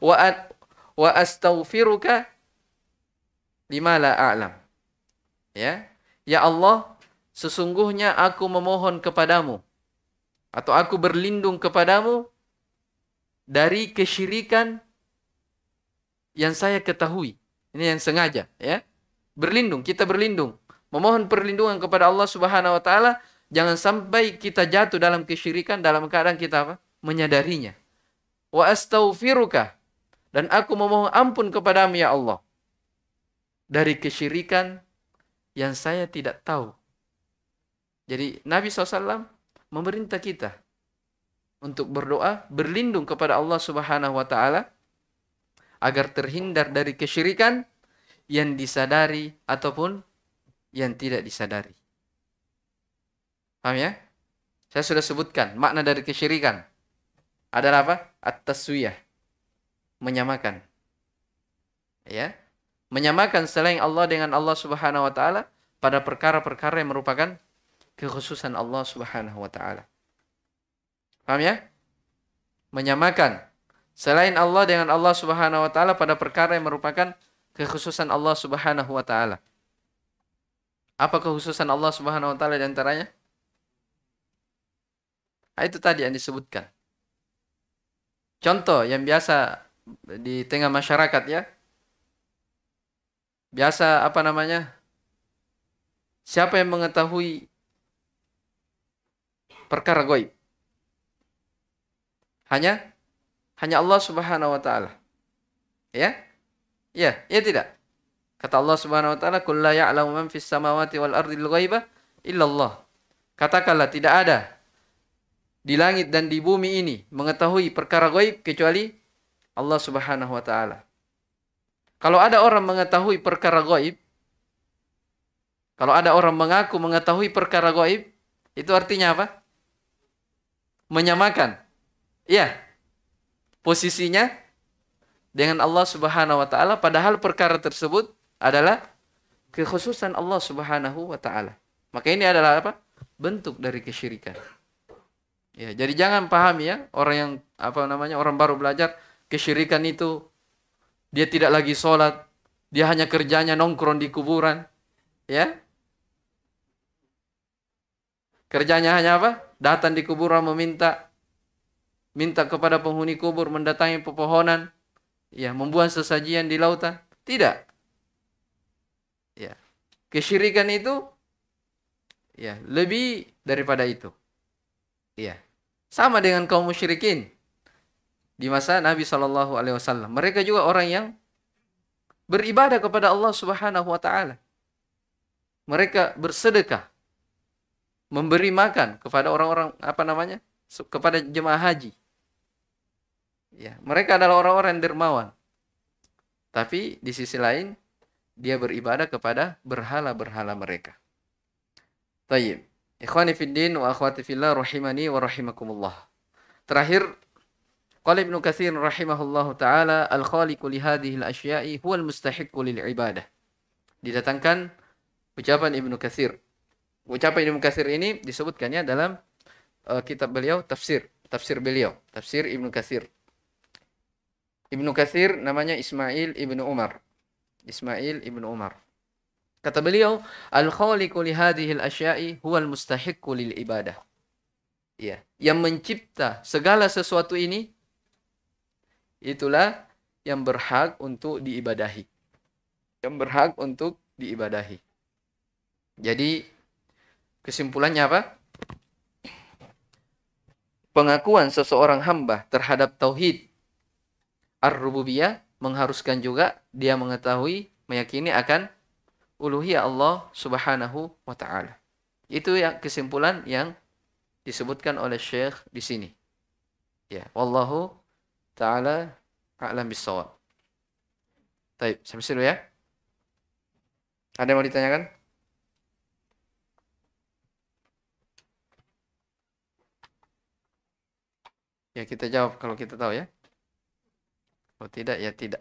[SPEAKER 1] wa an, wa astaghfiruka lima la a'lam. Ya. Ya Allah, sesungguhnya aku memohon kepadamu atau aku berlindung kepadamu dari kesyirikan yang saya ketahui. Ini yang sengaja ya. Berlindung, kita berlindung. Memohon perlindungan kepada Allah Subhanahu wa taala jangan sampai kita jatuh dalam kesyirikan dalam keadaan kita apa? menyadarinya. Wa astaghfiruka dan aku memohon ampun kepadamu ya Allah dari kesyirikan yang saya tidak tahu. Jadi Nabi SAW memerintah kita untuk berdoa, berlindung kepada Allah Subhanahu wa taala agar terhindar dari kesyirikan yang disadari ataupun yang tidak disadari. Paham ya? Saya sudah sebutkan makna dari kesyirikan adalah apa? At-taswiyah. Menyamakan. Ya. Menyamakan selain Allah dengan Allah Subhanahu wa taala pada perkara-perkara yang merupakan kekhususan Allah Subhanahu wa taala. Paham ya? Menyamakan selain Allah dengan Allah Subhanahu wa taala pada perkara yang merupakan kekhususan Allah Subhanahu wa taala. Apa kekhususan Allah Subhanahu wa taala di antaranya? Nah, itu tadi yang disebutkan. Contoh yang biasa di tengah masyarakat ya. Biasa apa namanya? Siapa yang mengetahui perkara goib? Hanya hanya Allah Subhanahu wa taala. Ya? Ya, ya tidak. Kata Allah Subhanahu wa taala, "Qul la ya'lamu man fis samawati wal ardil ghaiba illallah." Katakanlah tidak ada di langit dan di bumi ini mengetahui perkara gaib kecuali Allah Subhanahu wa taala. Kalau ada orang mengetahui perkara gaib, kalau ada orang mengaku mengetahui perkara gaib, itu artinya apa? Menyamakan Iya. Posisinya dengan Allah Subhanahu wa taala padahal perkara tersebut adalah kekhususan Allah Subhanahu wa taala. Maka ini adalah apa? bentuk dari kesyirikan. Ya, jadi jangan pahami ya orang yang apa namanya orang baru belajar kesyirikan itu dia tidak lagi sholat, dia hanya kerjanya nongkrong di kuburan, ya. Kerjanya hanya apa? Datang di kuburan meminta minta kepada penghuni kubur mendatangi pepohonan, ya, membuat sesajian di lautan. Tidak. Ya. Kesyirikan itu ya, lebih daripada itu. Ya. Sama dengan kaum musyrikin di masa Nabi Shallallahu alaihi wasallam. Mereka juga orang yang beribadah kepada Allah Subhanahu wa taala. Mereka bersedekah memberi makan kepada orang-orang apa namanya? kepada jemaah haji. Ya, mereka adalah orang-orang yang dermawan. Tapi di sisi lain dia beribadah kepada berhala-berhala mereka. Tayyib. Ikhwani fiddin wa akhwati fillah rahimani wa rahimakumullah. Terakhir Qala Ibnu Katsir rahimahullahu taala al-khaliqu li hadhihi al-asya'i huwa al-mustahiqqu lil ibadah. Didatangkan ucapan Ibnu Katsir. Ucapan Ibnu Katsir ini disebutkannya dalam uh, kitab beliau tafsir, tafsir beliau, tafsir Ibnu Katsir Ibnu Katsir namanya Ismail Ibnu Umar. Ismail Ibnu Umar. Kata beliau, al-khaliqu li hadhihi al-asya'i huwa al-mustahiqqu lil ibadah. Ya, yang mencipta segala sesuatu ini itulah yang berhak untuk diibadahi. Yang berhak untuk diibadahi. Jadi kesimpulannya apa? Pengakuan seseorang hamba terhadap tauhid ar-rububiyah mengharuskan juga dia mengetahui meyakini akan uluhiyah Allah Subhanahu wa taala. Itu yang kesimpulan yang disebutkan oleh Syekh di sini. Ya, wallahu taala a'lam bissawab. Baik, sampai situ ya. Ada yang mau ditanyakan? Ya, kita jawab kalau kita tahu ya. Kalau oh, tidak ya tidak.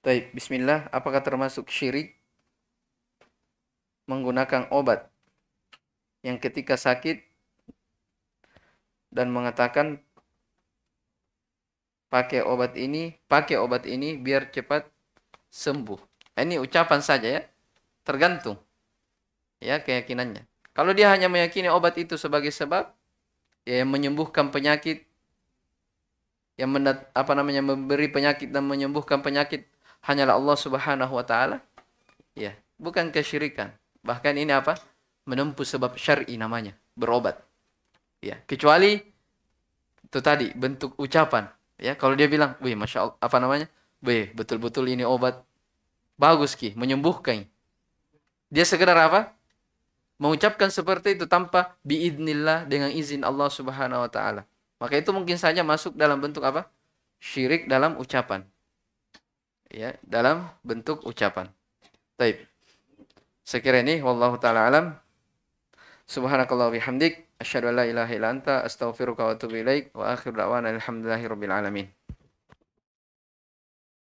[SPEAKER 1] Baik, bismillah, apakah termasuk syirik menggunakan obat yang ketika sakit dan mengatakan pakai obat ini, pakai obat ini biar cepat sembuh. Nah, ini ucapan saja ya, tergantung ya keyakinannya. Kalau dia hanya meyakini obat itu sebagai sebab ya yang menyembuhkan penyakit yang mendat, apa namanya memberi penyakit dan menyembuhkan penyakit hanyalah Allah Subhanahu wa taala. Ya, bukan kesyirikan. Bahkan ini apa? Menempuh sebab syar'i namanya, berobat. Ya, kecuali itu tadi bentuk ucapan, ya. Kalau dia bilang, "Wih, masya Allah, apa namanya? Wih, betul-betul ini obat bagus ki, menyembuhkan." Dia segera apa? Mengucapkan seperti itu tanpa biidnillah dengan izin Allah Subhanahu wa taala. Maka itu mungkin saja masuk dalam bentuk apa? Syirik dalam ucapan. Ya, dalam bentuk ucapan. Baik sekiranya ini wallahu taala alam. Subhanakallah bihamdik asyhadu an la ilaha illa anta astaghfiruka
[SPEAKER 2] wa atubu ilaik wa akhir da'wana alhamdulillahi rabbil alamin.